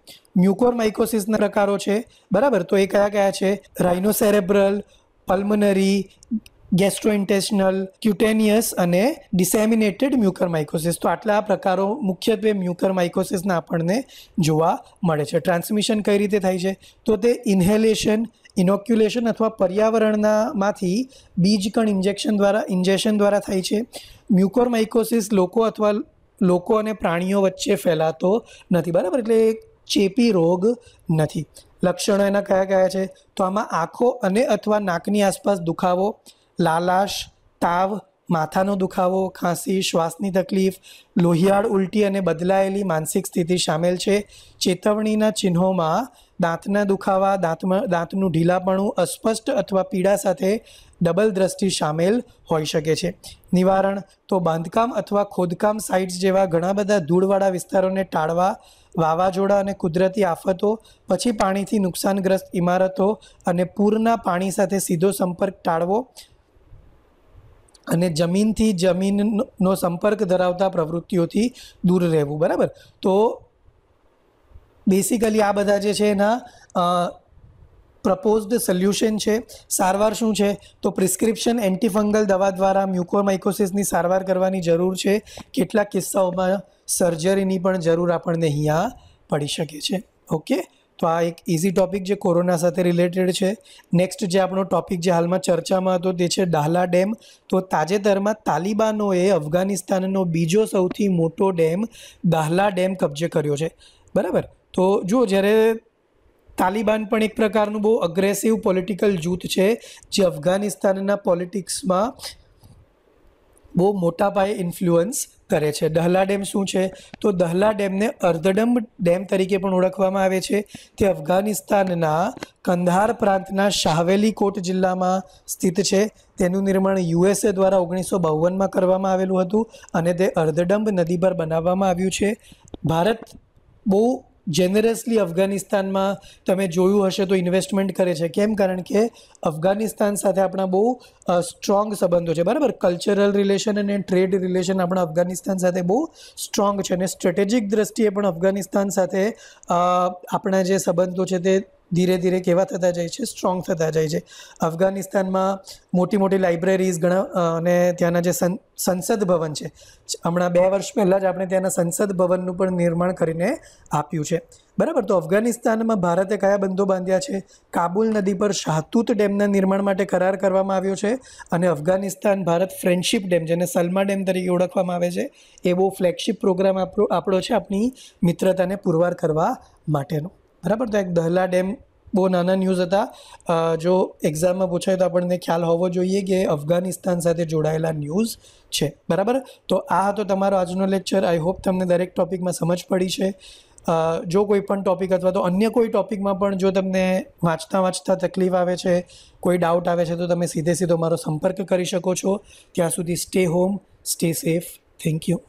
મ્યુકોરમાઇકોસિસના પ્રકારો છે બરાબર તો એ કયા કયા છે રાઇનોસેરેબ્રલ પલ્મનરી ગેસ્ટ્રોઇન્ટેશનલ ક્યુટેનિયસ અને ડિસેમિનેટેડ મ્યુકર માઇકોસિસ તો આટલા પ્રકારો મુખ્યત્વે મ્યુકર માઇકોસિસના આપણને જોવા મળે છે ટ્રાન્સમિશન કઈ રીતે થાય છે તો તે ઇન્હેલેશન ઇનોક્યુલેશન અથવા પર્યાવરણનામાંથી બીજકણ ઇન્જેક્શન દ્વારા ઇન્જેક્શન દ્વારા થાય છે મ્યુકોર માઇકોસિસ લોકો અથવા લોકો અને પ્રાણીઓ વચ્ચે ફેલાતો નથી બરાબર એટલે ચેપી રોગ નથી લક્ષણો એના કયા કયા છે તો આમાં આંખો અને અથવા નાકની આસપાસ દુખાવો લાલાશ તાવ માથાનો દુખાવો ખાંસી શ્વાસની તકલીફ લોહિયાળ ઉલટી અને બદલાયેલી માનસિક સ્થિતિ સામેલ છે ચેતવણીના ચિહ્નોમાં દાંતના દુખાવા દાંતમાં દાંતનું ઢીલાપણું અસ્પષ્ટ અથવા પીડા સાથે ડબલ દ્રષ્ટિ સામેલ હોઈ શકે છે નિવારણ તો બાંધકામ અથવા ખોદકામ સાઇટ્સ જેવા ઘણા બધા ધૂળવાળા વિસ્તારોને ટાળવા વાવાઝોડા અને કુદરતી આફતો પછી પાણીથી નુકસાનગ્રસ્ત ઇમારતો અને પૂરના પાણી સાથે સીધો સંપર્ક ટાળવો અને જમીનથી જમીનનો સંપર્ક ધરાવતા પ્રવૃત્તિઓથી દૂર રહેવું બરાબર તો બેસિકલી આ બધા જે છે એના પ્રપોઝડ સોલ્યુશન છે સારવાર શું છે તો પ્રિસ્ક્રિપ્શન એન્ટીફંગલ દવા દ્વારા મ્યુકોમાઇકોસિસની સારવાર કરવાની જરૂર છે કેટલાક કિસ્સાઓમાં સર્જરીની પણ જરૂર આપણને અહીંયા પડી શકે છે ઓકે તો આ એક ઇઝી ટોપિક જે કોરોના સાથે રિલેટેડ છે નેક્સ્ટ જે આપણો ટોપિક જે હાલમાં ચર્ચામાં હતો તે છે ડાહલા ડેમ તો તાજેતરમાં તાલિબાનોએ અફઘાનિસ્તાનનો બીજો સૌથી મોટો ડેમ દાહલા ડેમ કબજે કર્યો છે બરાબર તો જુઓ જ્યારે તાલિબાન પણ એક પ્રકારનું બહુ અગ્રેસિવ પોલિટિકલ જૂથ છે જે અફઘાનિસ્તાનના પોલિટિક્સમાં બહુ મોટા પાયે ઇન્ફ્લુઅન્સ કરે છે દહલા ડેમ શું છે તો દહલા ડેમને અર્ધડમ ડેમ તરીકે પણ ઓળખવામાં આવે છે તે અફઘાનિસ્તાનના કંધાર પ્રાંતના શાહવેલી કોટ જિલ્લામાં સ્થિત છે તેનું નિર્માણ યુએસએ દ્વારા ઓગણીસો બાવનમાં કરવામાં આવેલું હતું અને તે અર્ધડંબ નદી પર બનાવવામાં આવ્યું છે ભારત બહુ જેનરસલી અફઘાનિસ્તાનમાં તમે જોયું હશે તો ઇન્વેસ્ટમેન્ટ કરે છે કેમ કારણ કે અફઘાનિસ્તાન સાથે આપણા બહુ સ્ટ્રોંગ સંબંધો છે બરાબર કલ્ચરલ રિલેશન અને ટ્રેડ રિલેશન આપણા અફઘાનિસ્તાન સાથે બહુ સ્ટ્રોંગ છે અને સ્ટ્રેટેજિક દ્રષ્ટિએ પણ અફઘાનિસ્તાન સાથે આપણા જે સંબંધો છે તે ધીરે ધીરે કેવા થતા જાય છે સ્ટ્રોંગ થતા જાય છે અફઘાનિસ્તાનમાં મોટી મોટી લાઇબ્રેરીઝ ઘણા અને ત્યાંના જે સંસદ ભવન છે હમણાં બે વર્ષ પહેલાં જ આપણે ત્યાંના સંસદ ભવનનું પણ નિર્માણ કરીને આપ્યું છે બરાબર તો અફઘાનિસ્તાનમાં ભારતે કયા બંધો બાંધ્યા છે કાબુલ નદી પર શાહતૂત ડેમના નિર્માણ માટે કરાર કરવામાં આવ્યો છે અને અફઘાનિસ્તાન ભારત ફ્રેન્ડશિપ ડેમ જેને સલમા ડેમ તરીકે ઓળખવામાં આવે છે એ બહુ ફ્લેગશિપ પ્રોગ્રામ આપણો આપણો છે આપણી મિત્રતાને પુરવાર કરવા માટેનો બરાબર તો એક દહલા ડેમ બહુ નાના ન્યૂઝ હતા જો એક્ઝામમાં પૂછાય તો આપણને ખ્યાલ હોવો જોઈએ કે અફઘાનિસ્તાન સાથે જોડાયેલા ન્યૂઝ છે બરાબર તો આ હતો તમારો આજનો લેક્ચર આઈ હોપ તમને દરેક ટૉપિકમાં સમજ પડી છે જો કોઈ પણ ટૉપિક અથવા તો અન્ય કોઈ ટૉપિકમાં પણ જો તમને વાંચતા વાંચતા તકલીફ આવે છે કોઈ ડાઉટ આવે છે તો તમે સીધે સીધો મારો સંપર્ક કરી શકો છો ત્યાં સુધી stay home stay safe thank you